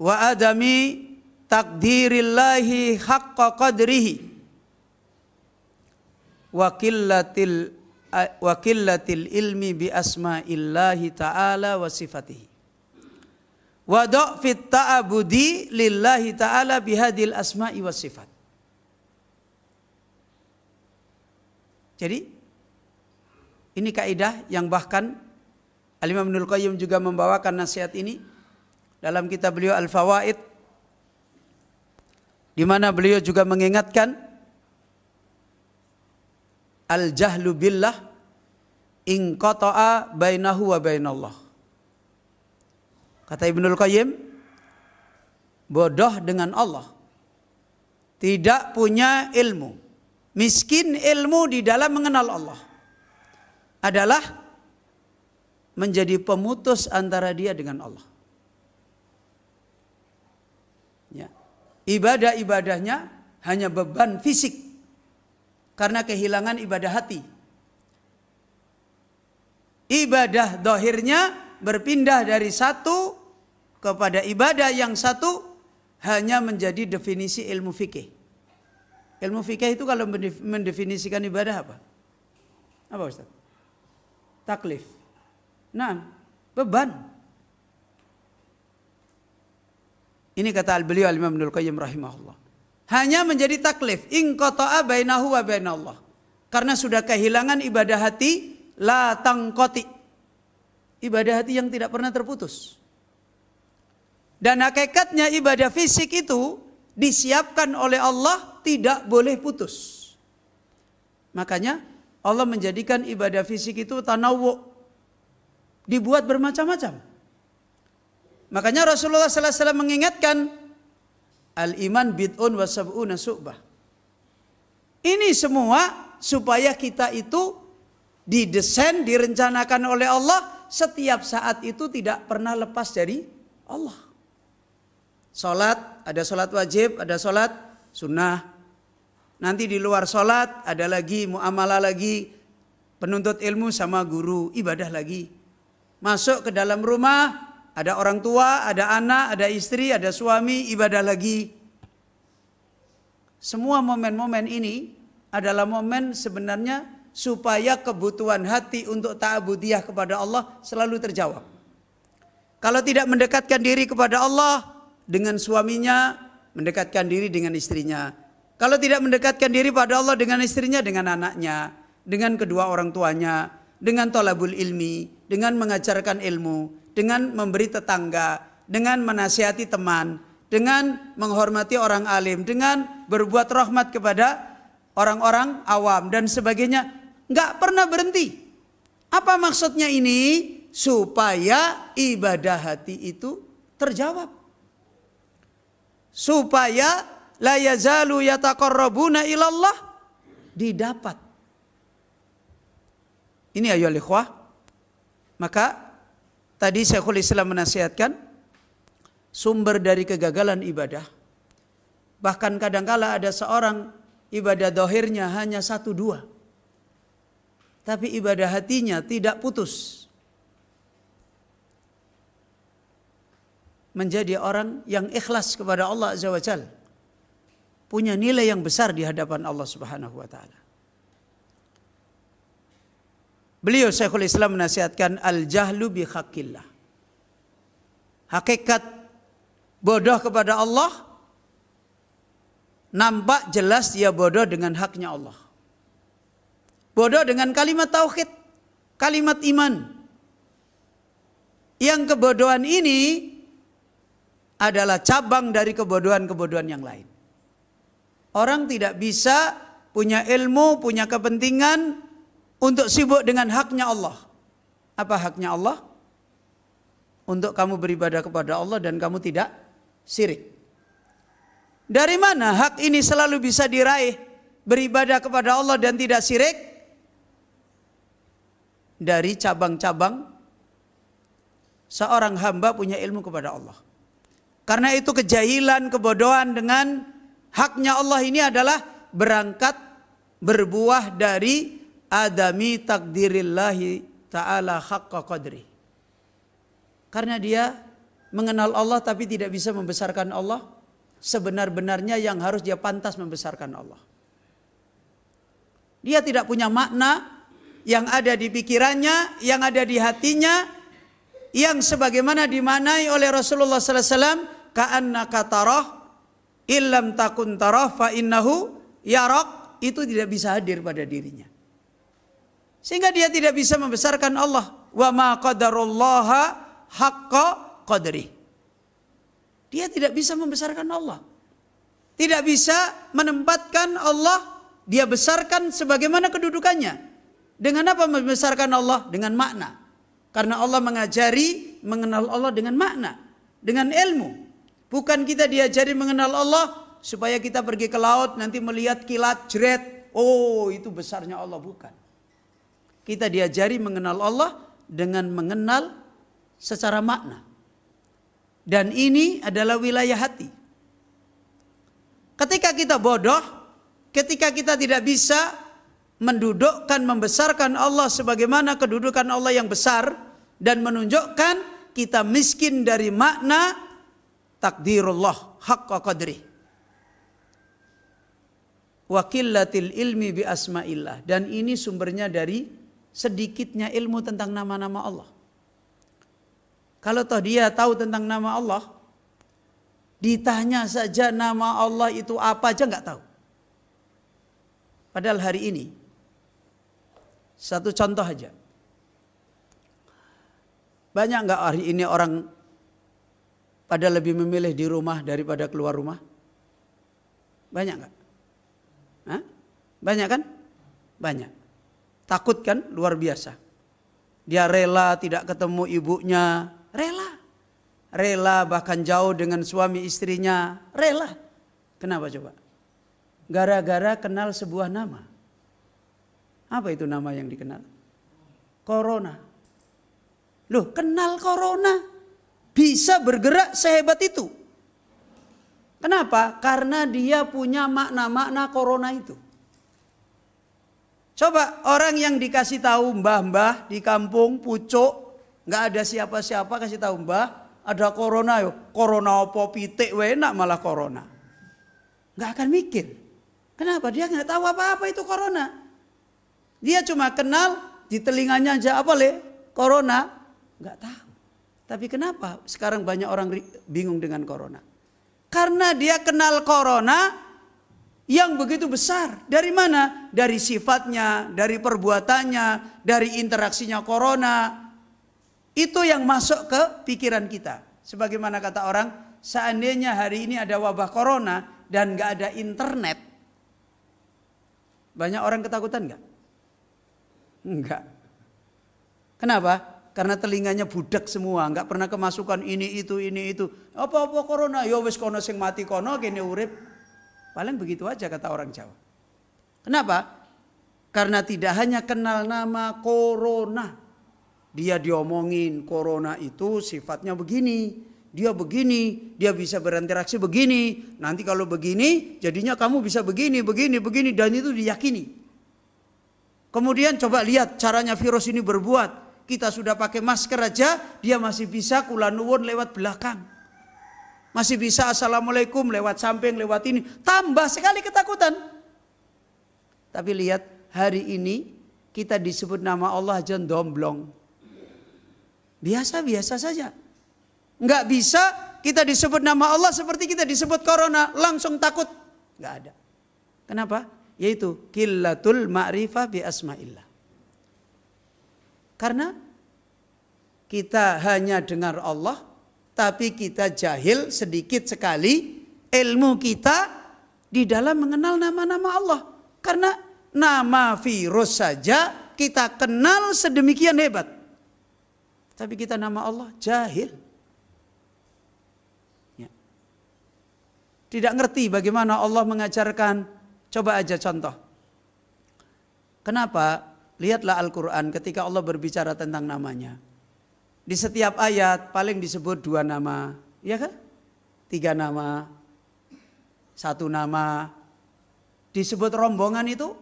Speaker 1: wa adami takdirillahi haqqa qadrihi wa qillatil wa qillatil ilmi bi asma'illahi ta'ala wa sifatihi wa da'fit ta'budi lillahi ta'ala bihadil asma'i wa sifat jadi ini kaidah yang bahkan Al-Imam Ibnul Qayyim juga membawakan nasihat ini dalam kitab beliau Al-Fawaid di mana beliau juga mengingatkan al-jahlu billah in qata'a bainahu wa bainallah. Kata Ibnul Qayyim, bodoh dengan Allah. Tidak punya ilmu. Miskin ilmu di dalam mengenal Allah adalah menjadi pemutus antara dia dengan Allah. Ya. Ibadah-ibadahnya hanya beban fisik karena kehilangan ibadah hati. Ibadah dohirnya berpindah dari satu kepada ibadah yang satu hanya menjadi definisi ilmu fikih. Ilmu fikih itu kalau mendefinisikan ibadah apa? Apa Ustaz? taklif. Nah, beban. Ini kata al beliau Imam Ibnu Qayyim rahimahullah. Hanya menjadi taklif in qata'a bainahu wa bainallah. Karena sudah kehilangan ibadah hati la tangkoti. Ibadah hati yang tidak pernah terputus. Dan hakikatnya ibadah fisik itu disiapkan oleh Allah tidak boleh putus. Makanya Allah menjadikan ibadah fisik itu tanawu dibuat bermacam-macam. Makanya Rasulullah sallallahu alaihi wasallam mengingatkan al iman bid'un wa sab'una Ini semua supaya kita itu didesain, direncanakan oleh Allah setiap saat itu tidak pernah lepas dari Allah. Salat, ada salat wajib, ada salat sunnah, Nanti di luar sholat ada lagi muamalah lagi. Penuntut ilmu sama guru ibadah lagi. Masuk ke dalam rumah ada orang tua, ada anak, ada istri, ada suami ibadah lagi. Semua momen-momen ini adalah momen sebenarnya supaya kebutuhan hati untuk ta'abudiyah kepada Allah selalu terjawab. Kalau tidak mendekatkan diri kepada Allah dengan suaminya, mendekatkan diri dengan istrinya. Kalau tidak mendekatkan diri pada Allah dengan istrinya, dengan anaknya, dengan kedua orang tuanya, dengan tolabul ilmi, dengan mengajarkan ilmu, dengan memberi tetangga, dengan menasihati teman, dengan menghormati orang alim, dengan berbuat rahmat kepada orang-orang awam dan sebagainya. Enggak pernah berhenti. Apa maksudnya ini? Supaya ibadah hati itu terjawab. Supaya la yazalu yataqarrabuna ilallah didapat. Ini ayo ikhwah. Maka tadi Syekhul Islam menasihatkan sumber dari kegagalan ibadah. Bahkan kadangkala ada seorang ibadah dohirnya hanya satu dua. Tapi ibadah hatinya tidak putus. Menjadi orang yang ikhlas kepada Allah Azza wa Jalla punya nilai yang besar di hadapan Allah Subhanahu wa taala. Beliau Syekhul Islam menasihatkan al-jahlu bi haqqillah. Hakikat bodoh kepada Allah nampak jelas dia bodoh dengan haknya Allah. Bodoh dengan kalimat tauhid, kalimat iman. Yang kebodohan ini adalah cabang dari kebodohan-kebodohan yang lain. Orang tidak bisa punya ilmu, punya kepentingan untuk sibuk dengan haknya Allah. Apa haknya Allah? Untuk kamu beribadah kepada Allah dan kamu tidak sirik. Dari mana hak ini selalu bisa diraih beribadah kepada Allah dan tidak sirik? Dari cabang-cabang seorang hamba punya ilmu kepada Allah. Karena itu kejahilan, kebodohan dengan Haknya Allah ini adalah berangkat berbuah dari adami takdirillahi ta'ala haqqa qadri. Karena dia mengenal Allah tapi tidak bisa membesarkan Allah sebenar-benarnya yang harus dia pantas membesarkan Allah. Dia tidak punya makna yang ada di pikirannya, yang ada di hatinya, yang sebagaimana dimanai oleh Rasulullah SAW, ka'anna kataroh, Ilam takun taraf fa innahu yarok itu tidak bisa hadir pada dirinya. Sehingga dia tidak bisa membesarkan Allah. Wa ma qadarullaha haqqa qadri. Dia tidak bisa membesarkan Allah. Tidak bisa menempatkan Allah, dia besarkan sebagaimana kedudukannya. Dengan apa membesarkan Allah? Dengan makna. Karena Allah mengajari mengenal Allah dengan makna, dengan ilmu. Bukan kita diajari mengenal Allah supaya kita pergi ke laut nanti melihat kilat jeret. Oh, itu besarnya Allah bukan. Kita diajari mengenal Allah dengan mengenal secara makna. Dan ini adalah wilayah hati. Ketika kita bodoh, ketika kita tidak bisa mendudukkan membesarkan Allah sebagaimana kedudukan Allah yang besar dan menunjukkan kita miskin dari makna takdirullah haqqa qadri wa qillatil ilmi bi asma'illah dan ini sumbernya dari sedikitnya ilmu tentang nama-nama Allah kalau toh dia tahu tentang nama Allah ditanya saja nama Allah itu apa aja nggak tahu padahal hari ini satu contoh aja banyak nggak hari ini orang pada lebih memilih di rumah daripada keluar rumah? Banyak nggak? Banyak kan? Banyak. Takut kan? Luar biasa. Dia rela tidak ketemu ibunya, rela. Rela bahkan jauh dengan suami istrinya, rela. Kenapa coba? Gara-gara kenal sebuah nama. Apa itu nama yang dikenal? Corona. Loh, kenal corona bisa bergerak sehebat itu. Kenapa? Karena dia punya makna-makna corona itu. Coba orang yang dikasih tahu mbah-mbah di kampung pucuk, nggak ada siapa-siapa kasih tahu mbah, ada corona yo, corona opo pitik enak malah corona. Nggak akan mikir. Kenapa? Dia nggak tahu apa-apa itu corona. Dia cuma kenal di telinganya aja apa le? Corona. Nggak tahu. Tapi kenapa sekarang banyak orang bingung dengan corona? Karena dia kenal corona yang begitu besar. Dari mana? Dari sifatnya, dari perbuatannya, dari interaksinya corona. Itu yang masuk ke pikiran kita. Sebagaimana kata orang, seandainya hari ini ada wabah corona dan gak ada internet. Banyak orang ketakutan gak? Enggak. Kenapa? karena telinganya budak semua, nggak pernah kemasukan ini itu ini itu. Apa-apa corona, ya wis kono sing mati kono kene urip. Paling begitu aja kata orang Jawa. Kenapa? Karena tidak hanya kenal nama corona. Dia diomongin corona itu sifatnya begini, dia begini, dia bisa berinteraksi begini. Nanti kalau begini, jadinya kamu bisa begini, begini, begini dan itu diyakini. Kemudian coba lihat caranya virus ini berbuat kita sudah pakai masker aja, dia masih bisa nuwun lewat belakang. Masih bisa assalamualaikum lewat samping, lewat ini. Tambah sekali ketakutan. Tapi lihat hari ini kita disebut nama Allah jangan domblong. Biasa-biasa saja. Enggak bisa kita disebut nama Allah seperti kita disebut corona. Langsung takut. enggak ada. Kenapa? Yaitu killatul ma'rifah bi asma'illah. Karena kita hanya dengar Allah, tapi kita jahil sedikit sekali ilmu kita di dalam mengenal nama-nama Allah. Karena nama virus saja kita kenal sedemikian hebat. Tapi kita nama Allah jahil. Ya. Tidak ngerti bagaimana Allah mengajarkan. Coba aja contoh. Kenapa Lihatlah Al-Quran ketika Allah berbicara tentang namanya. Di setiap ayat paling disebut dua nama, ya kan? Tiga nama, satu nama. Disebut rombongan itu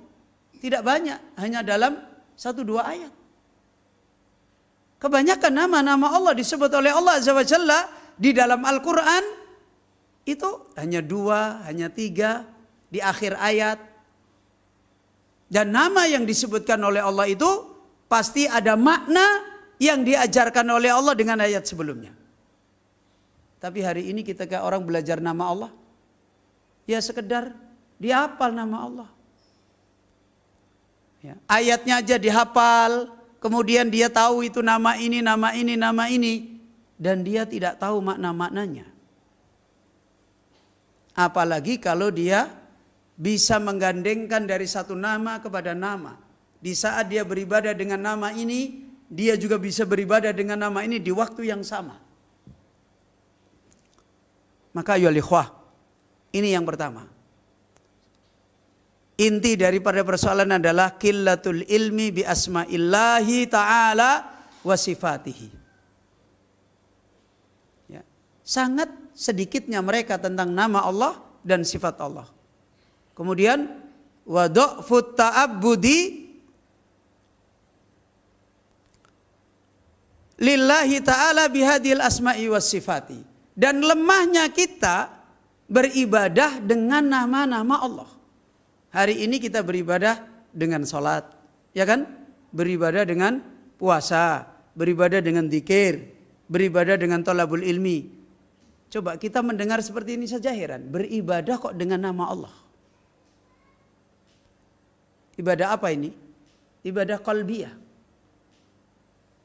Speaker 1: tidak banyak, hanya dalam satu dua ayat. Kebanyakan nama-nama Allah disebut oleh Allah Azza wa Jalla di dalam Al-Quran itu hanya dua, hanya tiga di akhir ayat dan nama yang disebutkan oleh Allah itu pasti ada makna yang diajarkan oleh Allah dengan ayat sebelumnya. Tapi hari ini kita kayak orang belajar nama Allah. Ya sekedar dihafal nama Allah. Ya, ayatnya aja dihafal, kemudian dia tahu itu nama ini, nama ini, nama ini. Dan dia tidak tahu makna-maknanya. Apalagi kalau dia bisa menggandengkan dari satu nama kepada nama. Di saat dia beribadah dengan nama ini, dia juga bisa beribadah dengan nama ini di waktu yang sama. Maka ayol ini yang pertama. Inti daripada persoalan adalah killatul ilmi bi asma'illahi ta'ala wa sifatihi. Ya. Sangat sedikitnya mereka tentang nama Allah dan sifat Allah. Kemudian wadok futaab budi lillahi ta'ala bihadil asma'i was sifati. Dan lemahnya kita beribadah dengan nama-nama Allah. Hari ini kita beribadah dengan sholat, ya kan? Beribadah dengan puasa, beribadah dengan dikir, beribadah dengan tolabul ilmi. Coba kita mendengar seperti ini saja heran. Beribadah kok dengan nama Allah. Ibadah apa ini? Ibadah kolbiyah.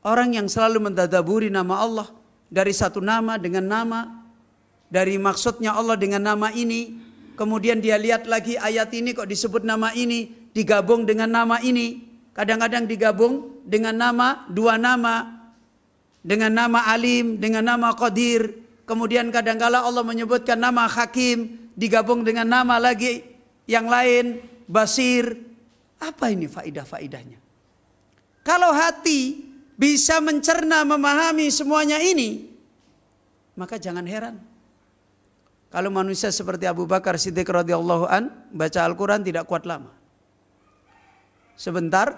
Speaker 1: Orang yang selalu mendadaburi nama Allah dari satu nama dengan nama dari maksudnya Allah dengan nama ini kemudian dia lihat lagi ayat ini kok disebut nama ini digabung dengan nama ini kadang-kadang digabung dengan nama dua nama dengan nama alim dengan nama qadir kemudian kadangkala Allah menyebutkan nama hakim digabung dengan nama lagi yang lain basir apa ini faidah-faidahnya? Kalau hati bisa mencerna, memahami semuanya ini, maka jangan heran. Kalau manusia seperti Abu Bakar Siddiq radhiyallahu an baca Al-Qur'an tidak kuat lama. Sebentar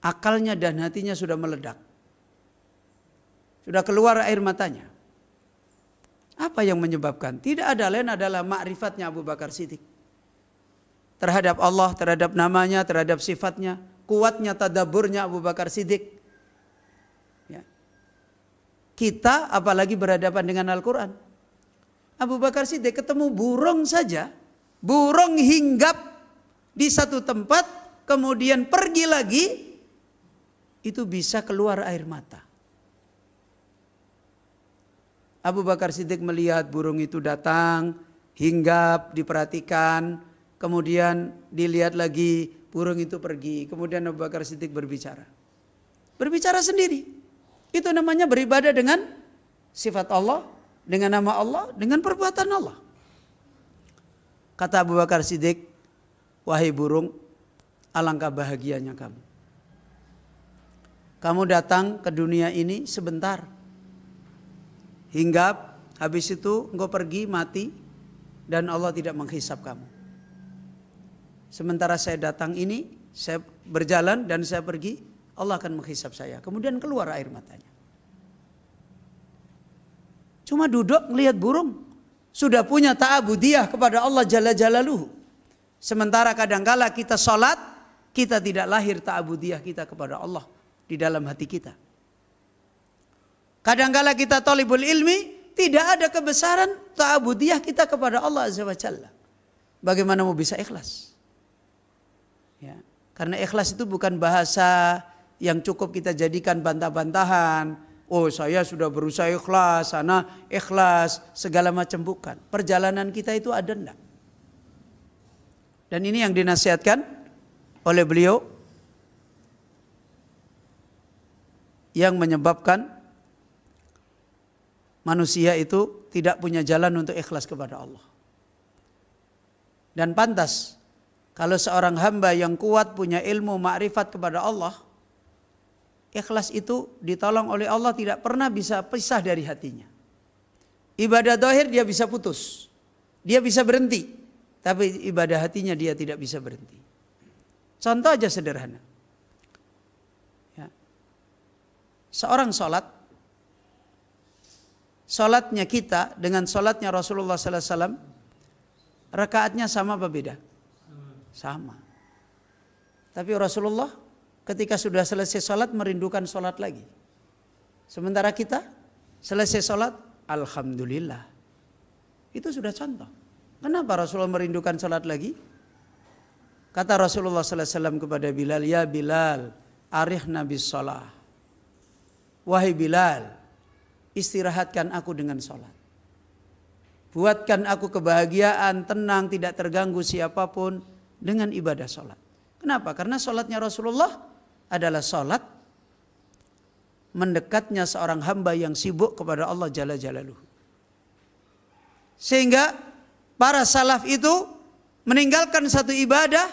Speaker 1: akalnya dan hatinya sudah meledak. Sudah keluar air matanya. Apa yang menyebabkan? Tidak ada lain adalah makrifatnya Abu Bakar Siddiq terhadap Allah, terhadap namanya, terhadap sifatnya, kuatnya tadaburnya Abu Bakar Siddiq. Ya. Kita apalagi berhadapan dengan Al-Quran. Abu Bakar Siddiq ketemu burung saja, burung hinggap di satu tempat, kemudian pergi lagi, itu bisa keluar air mata. Abu Bakar Siddiq melihat burung itu datang, hinggap, diperhatikan, Kemudian dilihat lagi burung itu pergi. Kemudian Abu Bakar Siddiq berbicara. Berbicara sendiri. Itu namanya beribadah dengan sifat Allah, dengan nama Allah, dengan perbuatan Allah. Kata Abu Bakar Siddiq, wahai burung, alangkah bahagianya kamu. Kamu datang ke dunia ini sebentar. Hingga habis itu engkau pergi mati dan Allah tidak menghisap kamu. Sementara saya datang ini, saya berjalan dan saya pergi, Allah akan menghisap saya. Kemudian keluar air matanya. Cuma duduk melihat burung. Sudah punya ta'abudiyah kepada Allah Jalla Jalaluhu. Sementara kadangkala kita sholat, kita tidak lahir ta'abudiyah kita kepada Allah di dalam hati kita. Kadangkala kita tolibul ilmi, tidak ada kebesaran ta'abudiyah kita kepada Allah Azza wa Jalla. Bagaimana mau bisa ikhlas? Karena ikhlas itu bukan bahasa yang cukup kita jadikan bantah-bantahan. Oh saya sudah berusaha ikhlas, sana ikhlas, segala macam bukan. Perjalanan kita itu ada enggak? Dan ini yang dinasihatkan oleh beliau yang menyebabkan manusia itu tidak punya jalan untuk ikhlas kepada Allah. Dan pantas kalau seorang hamba yang kuat punya ilmu makrifat kepada Allah, ikhlas itu ditolong oleh Allah tidak pernah bisa pisah dari hatinya. Ibadah dohir dia bisa putus, dia bisa berhenti, tapi ibadah hatinya dia tidak bisa berhenti. Contoh aja sederhana. Ya. Seorang sholat, sholatnya kita dengan sholatnya Rasulullah SAW, rakaatnya sama apa beda? Sama. Tapi Rasulullah ketika sudah selesai sholat merindukan sholat lagi. Sementara kita selesai sholat, Alhamdulillah. Itu sudah contoh. Kenapa Rasulullah merindukan sholat lagi? Kata Rasulullah SAW kepada Bilal, Ya Bilal, arif nabi sholat. Wahai Bilal, istirahatkan aku dengan sholat. Buatkan aku kebahagiaan, tenang, tidak terganggu siapapun dengan ibadah sholat. Kenapa? Karena sholatnya Rasulullah adalah sholat mendekatnya seorang hamba yang sibuk kepada Allah Jalla Jalaluhu. Sehingga para salaf itu meninggalkan satu ibadah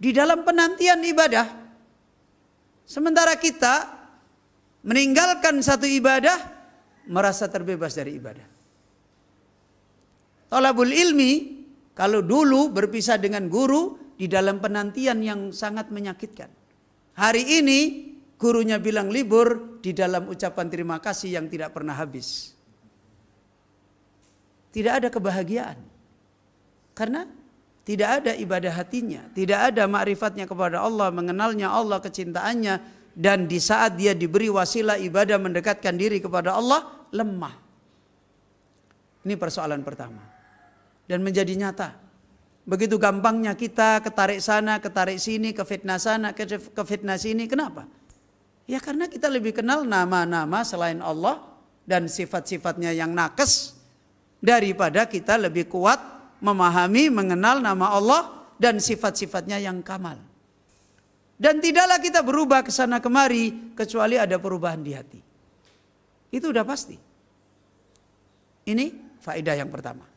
Speaker 1: di dalam penantian ibadah. Sementara kita meninggalkan satu ibadah merasa terbebas dari ibadah. Tolabul ilmi kalau dulu berpisah dengan guru di dalam penantian yang sangat menyakitkan. Hari ini gurunya bilang libur di dalam ucapan terima kasih yang tidak pernah habis. Tidak ada kebahagiaan. Karena tidak ada ibadah hatinya, tidak ada makrifatnya kepada Allah, mengenalnya Allah, kecintaannya, dan di saat dia diberi wasilah ibadah mendekatkan diri kepada Allah, lemah. Ini persoalan pertama dan menjadi nyata. Begitu gampangnya kita ketarik sana, ketarik sini, ke fitnah sana, ke fitnah sini. Kenapa? Ya karena kita lebih kenal nama-nama selain Allah dan sifat-sifatnya yang nakes daripada kita lebih kuat memahami, mengenal nama Allah dan sifat-sifatnya yang kamal. Dan tidaklah kita berubah ke sana kemari kecuali ada perubahan di hati. Itu udah pasti. Ini faedah yang pertama.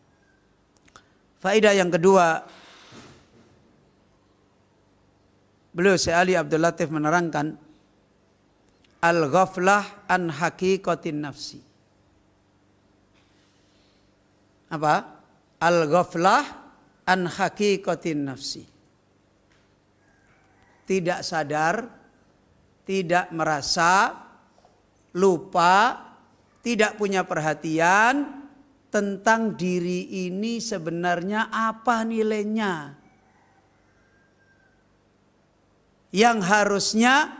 Speaker 1: Faidah yang kedua, beliau Syekh Ali Abdul Latif menerangkan al-ghaflah an haqiqatin nafsi. Apa? Al-ghaflah an haqiqatin nafsi. Tidak sadar, tidak merasa, lupa, tidak punya perhatian, tentang diri ini sebenarnya apa nilainya. Yang harusnya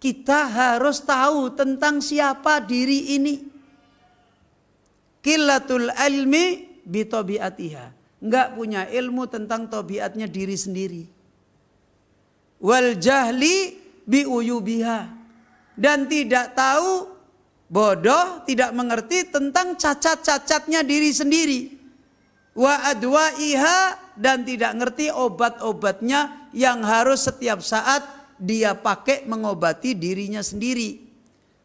Speaker 1: kita harus tahu tentang siapa diri ini. Kilatul ilmi bitobiatiha. Enggak punya ilmu tentang tobiatnya diri sendiri. Wal jahli biuyubiha. Dan tidak tahu bodoh tidak mengerti tentang cacat-cacatnya diri sendiri wa iha dan tidak ngerti obat-obatnya yang harus setiap saat dia pakai mengobati dirinya sendiri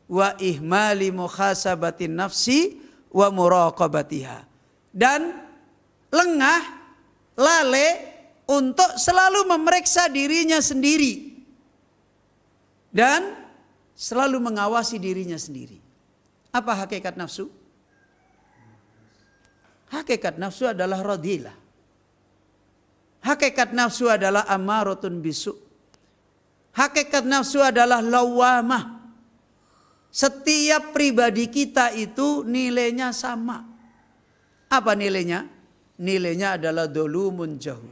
Speaker 1: wa ihmali mukhasabatin nafsi wa muraqabatiha dan lengah lale untuk selalu memeriksa dirinya sendiri dan selalu mengawasi dirinya sendiri apa hakikat nafsu? Hakikat nafsu adalah radilah. Hakikat nafsu adalah amarotun bisu. Hakikat nafsu adalah lawamah. Setiap pribadi kita itu nilainya sama. Apa nilainya? Nilainya adalah dolumun jahul.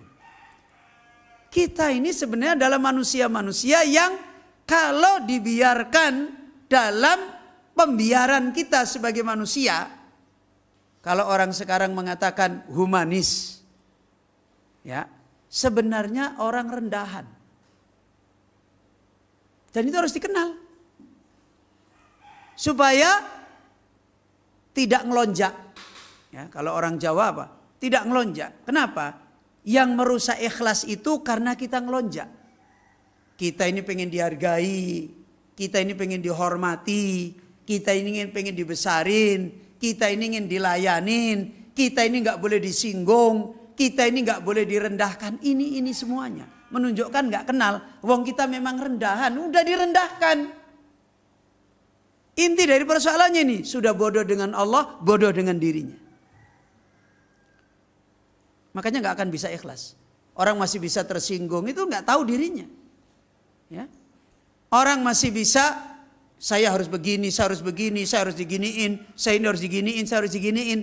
Speaker 1: Kita ini sebenarnya adalah manusia-manusia yang kalau dibiarkan dalam pembiaran kita sebagai manusia kalau orang sekarang mengatakan humanis ya sebenarnya orang rendahan dan itu harus dikenal supaya tidak ngelonjak ya kalau orang Jawa apa tidak ngelonjak kenapa yang merusak ikhlas itu karena kita ngelonjak kita ini pengen dihargai kita ini pengen dihormati kita ini ingin pengen dibesarin, kita ini ingin dilayanin, kita ini nggak boleh disinggung, kita ini nggak boleh direndahkan. Ini ini semuanya menunjukkan nggak kenal. Wong kita memang rendahan, udah direndahkan. Inti dari persoalannya ini sudah bodoh dengan Allah, bodoh dengan dirinya. Makanya nggak akan bisa ikhlas. Orang masih bisa tersinggung itu nggak tahu dirinya. Ya. Orang masih bisa saya harus begini, saya harus begini, saya harus diginiin, saya ini harus diginiin, saya harus diginiin.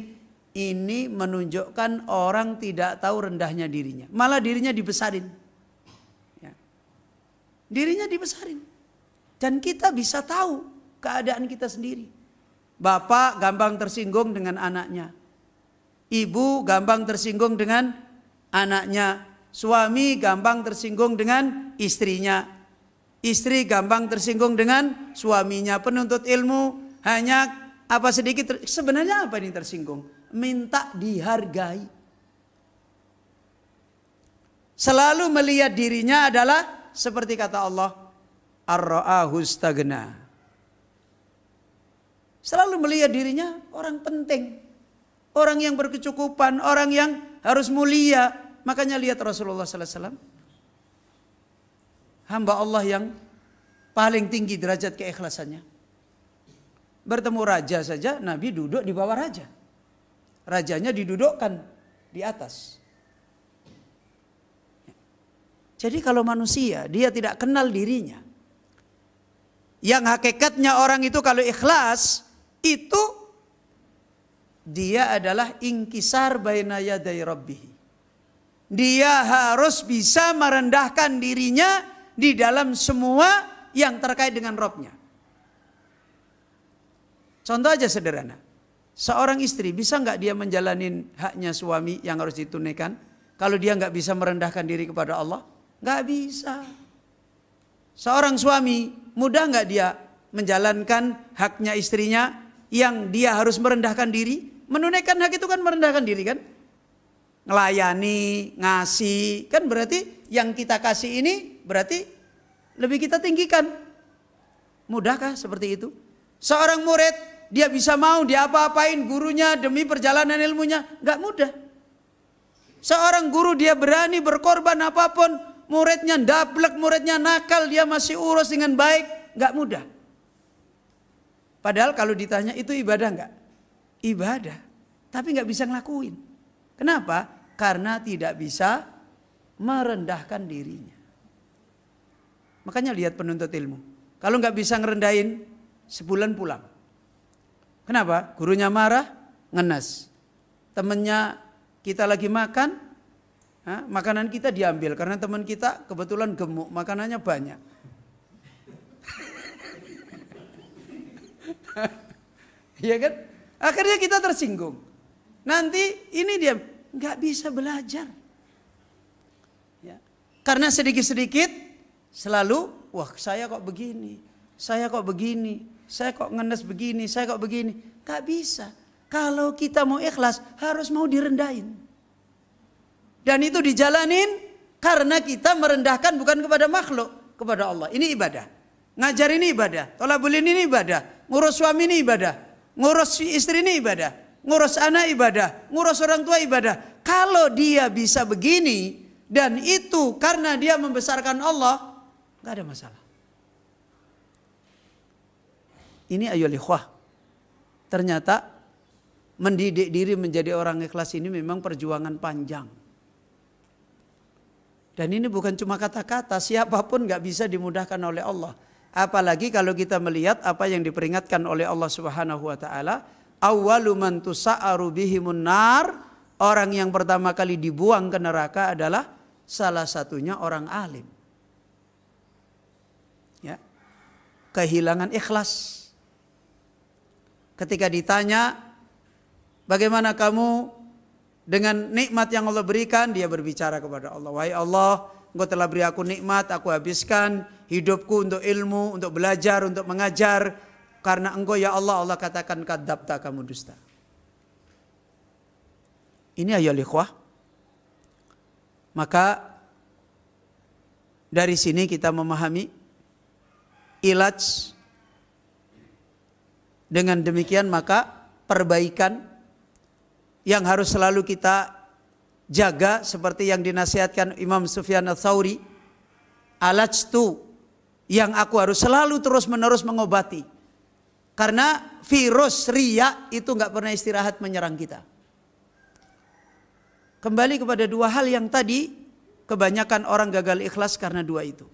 Speaker 1: Ini menunjukkan orang tidak tahu rendahnya dirinya. Malah dirinya dibesarin. Ya. Dirinya dibesarin. Dan kita bisa tahu keadaan kita sendiri. Bapak gampang tersinggung dengan anaknya. Ibu gampang tersinggung dengan anaknya. Suami gampang tersinggung dengan istrinya Istri gampang tersinggung dengan suaminya. Penuntut ilmu hanya apa sedikit. Sebenarnya apa ini tersinggung? Minta dihargai. Selalu melihat dirinya adalah seperti kata Allah. ar Selalu melihat dirinya orang penting. Orang yang berkecukupan, orang yang harus mulia. Makanya lihat Rasulullah Sallallahu Alaihi Wasallam hamba Allah yang paling tinggi derajat keikhlasannya. Bertemu raja saja, Nabi duduk di bawah raja. Rajanya didudukkan di atas. Jadi kalau manusia, dia tidak kenal dirinya. Yang hakikatnya orang itu kalau ikhlas, itu dia adalah ingkisar baina yadai rabbih. Dia harus bisa merendahkan dirinya di dalam semua yang terkait dengan robnya. Contoh aja sederhana. Seorang istri bisa nggak dia menjalani haknya suami yang harus ditunaikan? Kalau dia nggak bisa merendahkan diri kepada Allah? Nggak bisa. Seorang suami mudah nggak dia menjalankan haknya istrinya yang dia harus merendahkan diri? Menunaikan hak itu kan merendahkan diri kan? Ngelayani, ngasih. Kan berarti yang kita kasih ini berarti lebih kita tinggikan. Mudahkah seperti itu? Seorang murid dia bisa mau dia apa apain gurunya demi perjalanan ilmunya, nggak mudah. Seorang guru dia berani berkorban apapun, muridnya daplek muridnya nakal, dia masih urus dengan baik, nggak mudah. Padahal kalau ditanya itu ibadah nggak? Ibadah, tapi nggak bisa ngelakuin. Kenapa? Karena tidak bisa merendahkan dirinya. Makanya lihat penuntut ilmu. Kalau nggak bisa ngerendahin, sebulan pulang. Kenapa? Gurunya marah, ngenes. Temennya kita lagi makan, ha? makanan kita diambil karena teman kita kebetulan gemuk, makanannya banyak. [LAUGHS] Iya kan? Akhirnya kita tersinggung. Nanti ini dia nggak bisa belajar. Ya. Karena sedikit-sedikit Selalu, wah saya kok begini, saya kok begini, saya kok ngenes begini, saya kok begini. nggak bisa. Kalau kita mau ikhlas harus mau direndahin. Dan itu dijalanin karena kita merendahkan bukan kepada makhluk, kepada Allah. Ini ibadah. Ngajar ini ibadah. Tolabul ini ibadah. Ngurus suami ini ibadah. Ngurus istri ini ibadah. Ngurus anak ibadah. Ngurus orang tua ibadah. Kalau dia bisa begini dan itu karena dia membesarkan Allah, Gak ada masalah. Ini ayo ikhwah. Ternyata mendidik diri menjadi orang ikhlas ini memang perjuangan panjang. Dan ini bukan cuma kata-kata, siapapun gak bisa dimudahkan oleh Allah. Apalagi kalau kita melihat apa yang diperingatkan oleh Allah Subhanahu wa taala, awwalu man bihimun nar, orang yang pertama kali dibuang ke neraka adalah salah satunya orang alim. kehilangan ikhlas. Ketika ditanya, bagaimana kamu dengan nikmat yang Allah berikan, dia berbicara kepada Allah. Wahai Allah, engkau telah beri aku nikmat, aku habiskan hidupku untuk ilmu, untuk belajar, untuk mengajar. Karena engkau ya Allah, Allah katakan kadabta kamu dusta. Ini ayo ikhwah. Maka dari sini kita memahami ilaj dengan demikian maka perbaikan yang harus selalu kita jaga seperti yang dinasihatkan Imam Sufyan Al-Thawri itu yang aku harus selalu terus menerus mengobati karena virus ria itu nggak pernah istirahat menyerang kita kembali kepada dua hal yang tadi kebanyakan orang gagal ikhlas karena dua itu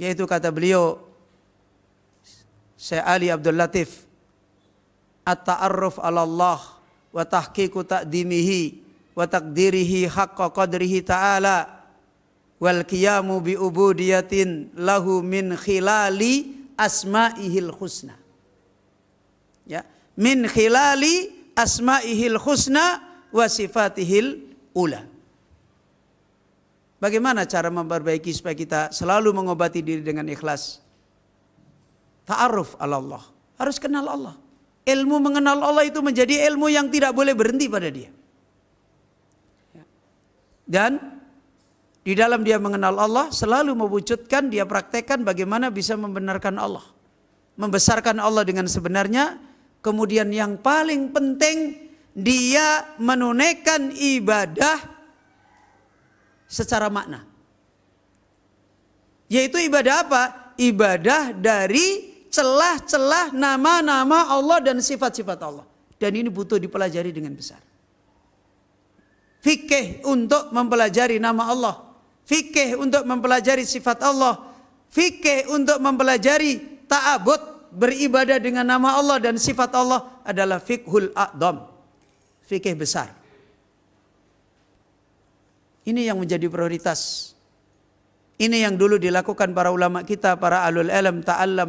Speaker 1: yaitu kata beliau Syekh Ali Abdul Latif at-ta'arruf 'ala Allah wa tahqiqu ta'dimihi wa taqdirihi haqqa qadrihi ta'ala wal qiyamu bi ubudiyatin lahu min khilali asma'ihil husna ya min khilali asma'ihil husna wa sifatihil ula Bagaimana cara memperbaiki supaya kita selalu mengobati diri dengan ikhlas? Ta'aruf ala Allah. Harus kenal Allah. Ilmu mengenal Allah itu menjadi ilmu yang tidak boleh berhenti pada dia. Ya. Dan di dalam dia mengenal Allah selalu mewujudkan, dia praktekkan bagaimana bisa membenarkan Allah. Membesarkan Allah dengan sebenarnya. Kemudian yang paling penting dia menunaikan ibadah secara makna. Yaitu ibadah apa? Ibadah dari celah-celah nama-nama Allah dan sifat-sifat Allah. Dan ini butuh dipelajari dengan besar. Fikih untuk mempelajari nama Allah. Fikih untuk mempelajari sifat Allah. Fikih untuk mempelajari ta'abud. Beribadah dengan nama Allah dan sifat Allah adalah fikhul adom, Fikih besar. Ini yang menjadi prioritas. Ini yang dulu dilakukan para ulama kita, para alul ilm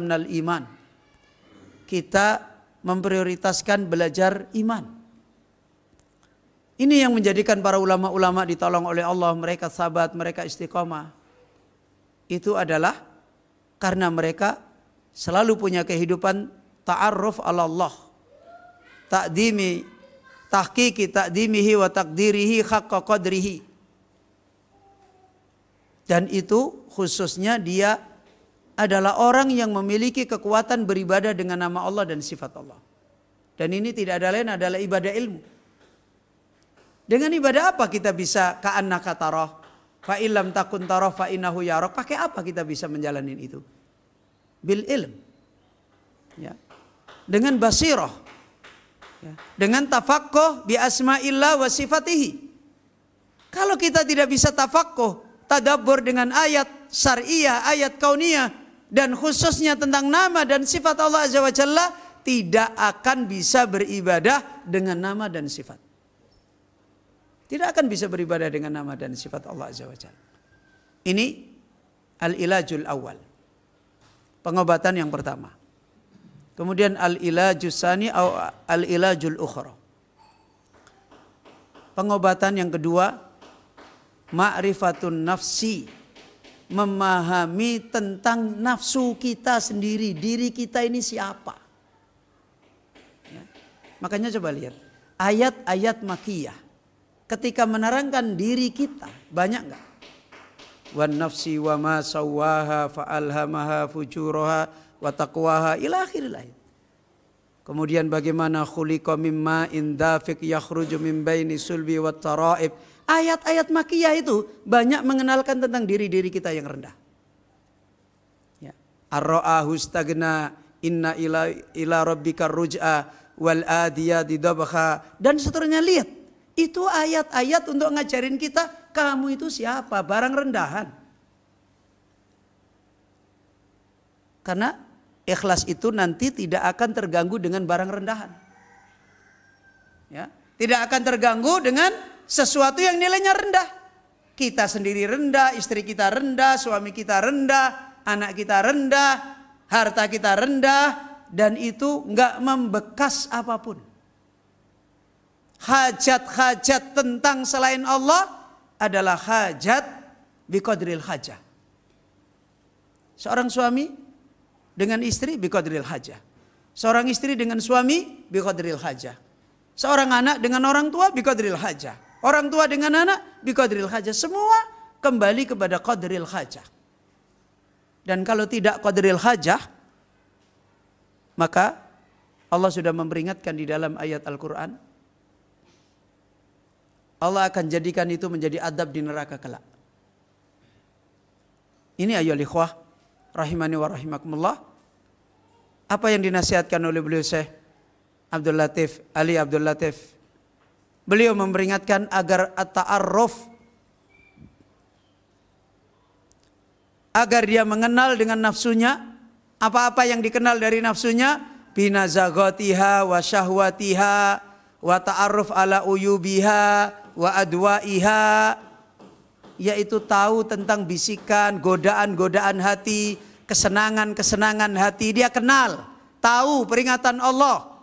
Speaker 1: nal iman. Kita memprioritaskan belajar iman. Ini yang menjadikan para ulama-ulama ditolong oleh Allah, mereka sahabat, mereka istiqomah. Itu adalah karena mereka selalu punya kehidupan ta'arruf ala Allah. Ta'dimi, tahkiki ta'dimihi wa takdirihi haqqa qadrihi dan itu khususnya dia adalah orang yang memiliki kekuatan beribadah dengan nama Allah dan sifat Allah. Dan ini tidak ada lain adalah ibadah ilmu. Dengan ibadah apa kita bisa ka'annaka tarah? Fa illam takun tarah fa innahu yarok. Pakai apa kita bisa menjalani itu? Bil ilm. Ya. Dengan basiroh. Ya. Dengan tafakkoh bi asma'illah wa sifatihi. Kalau kita tidak bisa tafakkoh tadabbur dengan ayat syariah, ayat kauniyah dan khususnya tentang nama dan sifat Allah Azza wa Jalla tidak akan bisa beribadah dengan nama dan sifat. Tidak akan bisa beribadah dengan nama dan sifat Allah Azza wa Jalla. Ini al-ilajul awal. Pengobatan yang pertama. Kemudian al ilajul sani atau al-ilajul ukhra. Pengobatan yang kedua ma'rifatun nafsi memahami tentang nafsu kita sendiri, diri kita ini siapa. Ya. Makanya coba lihat ayat-ayat makiyah ketika menerangkan diri kita banyak nggak? Wan nafsi wa ma sawaha fa alhamaha fujuraha wa taqwaha ila lain. Kemudian bagaimana khuliqa mimma in dafiq yakhruju min baini sulbi wa taraib Ayat-ayat makiyah itu banyak mengenalkan tentang diri-diri kita yang rendah. Ya. Ar-ra'ahu stagna inna ila, ila rabbika ruj'a wal adiyati dan seterusnya lihat. Itu ayat-ayat untuk ngajarin kita kamu itu siapa? Barang rendahan. Karena ikhlas itu nanti tidak akan terganggu dengan barang rendahan. Ya, tidak akan terganggu dengan sesuatu yang nilainya rendah. Kita sendiri rendah, istri kita rendah, suami kita rendah, anak kita rendah, harta kita rendah, dan itu nggak membekas apapun. Hajat-hajat tentang selain Allah adalah hajat biqadril hajah. Seorang suami dengan istri biqadril hajah. Seorang istri dengan suami biqadril hajah. Seorang anak dengan orang tua biqadril hajah. Orang tua dengan anak biqadril hajah. Semua kembali kepada qadril hajah. Dan kalau tidak qadril hajah, maka Allah sudah memperingatkan di dalam ayat Al-Quran. Allah akan jadikan itu menjadi adab di neraka kelak. Ini ayo likhwah rahimani wa rahimakumullah. Apa yang dinasihatkan oleh beliau Syekh Abdul Latif, Ali Abdul Latif Beliau memperingatkan agar at-ta'arruf agar dia mengenal dengan nafsunya apa-apa yang dikenal dari nafsunya binazagatiha wa syahwatiha wa ta'arruf ala uyubiha wa adwaiha yaitu tahu tentang bisikan, godaan-godaan hati, kesenangan-kesenangan hati. Dia kenal, tahu peringatan Allah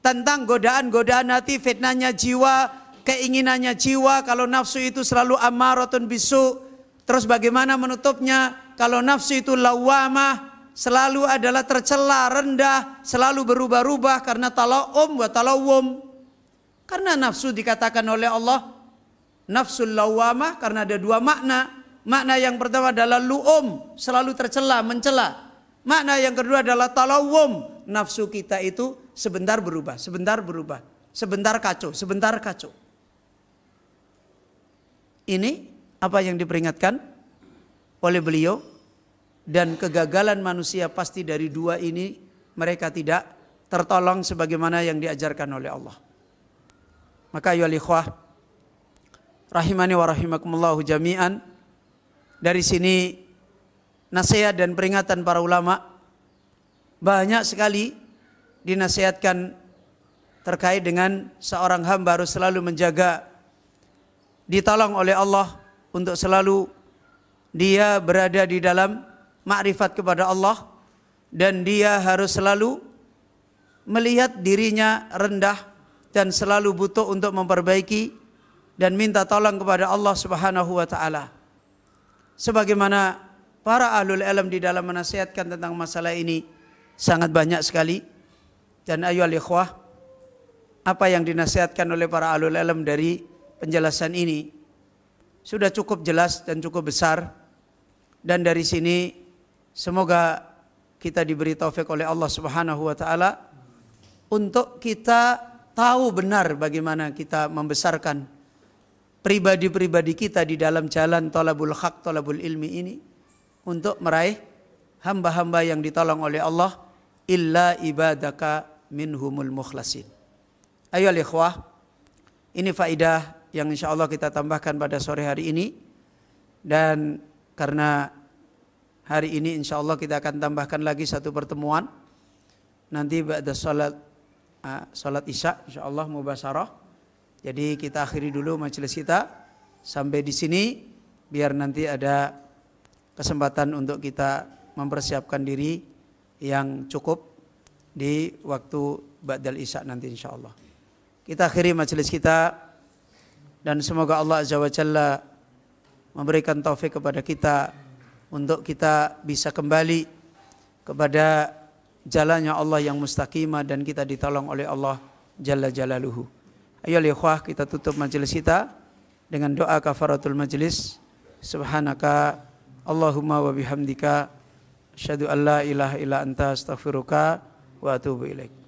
Speaker 1: tentang godaan-godaan hati, fitnahnya jiwa, keinginannya jiwa. Kalau nafsu itu selalu amaratun bisu, terus bagaimana menutupnya? Kalau nafsu itu lawamah, selalu adalah tercela, rendah, selalu berubah-ubah karena talawum wa talawum. Karena nafsu dikatakan oleh Allah nafsu lawamah karena ada dua makna. Makna yang pertama adalah lu'um, selalu tercela, mencela. Makna yang kedua adalah talawum, nafsu kita itu sebentar berubah, sebentar berubah, sebentar kacau, sebentar kacau. Ini apa yang diperingatkan oleh beliau dan kegagalan manusia pasti dari dua ini mereka tidak tertolong sebagaimana yang diajarkan oleh Allah. Maka ayo alikhwah rahimani wa rahimakumullahu jami'an dari sini nasihat dan peringatan para ulama banyak sekali dinasihatkan terkait dengan seorang hamba harus selalu menjaga ditolong oleh Allah untuk selalu dia berada di dalam makrifat kepada Allah dan dia harus selalu melihat dirinya rendah dan selalu butuh untuk memperbaiki dan minta tolong kepada Allah Subhanahu wa taala. Sebagaimana para ahlul ilm di dalam menasihatkan tentang masalah ini sangat banyak sekali. Dan ayo ikhwah, apa yang dinasihatkan oleh para alul ilm dari penjelasan ini sudah cukup jelas dan cukup besar. Dan dari sini semoga kita diberi taufik oleh Allah Subhanahu wa taala untuk kita tahu benar bagaimana kita membesarkan pribadi-pribadi kita di dalam jalan tolabul hak, tolabul ilmi ini untuk meraih hamba-hamba yang ditolong oleh Allah illa ibadaka minhumul mukhlasin. Ayo ikhwah, ini faidah yang insya Allah kita tambahkan pada sore hari ini. Dan karena hari ini insya Allah kita akan tambahkan lagi satu pertemuan. Nanti pada salat, uh, salat isya insya Allah mubasarah. Jadi kita akhiri dulu majelis kita. Sampai di sini biar nanti ada kesempatan untuk kita mempersiapkan diri yang cukup di waktu Ba'dal Isya nanti insya Allah. Kita akhiri majelis kita dan semoga Allah Azza wa Jalla memberikan taufik kepada kita untuk kita bisa kembali kepada jalannya Allah yang mustaqimah dan kita ditolong oleh Allah Jalla Jalaluhu. Ayo lihwah kita tutup majelis kita dengan doa kafaratul majelis. Subhanaka Allahumma wa bihamdika Asyadu an la ilaha illa anta astaghfiruka wa atubu ilaik.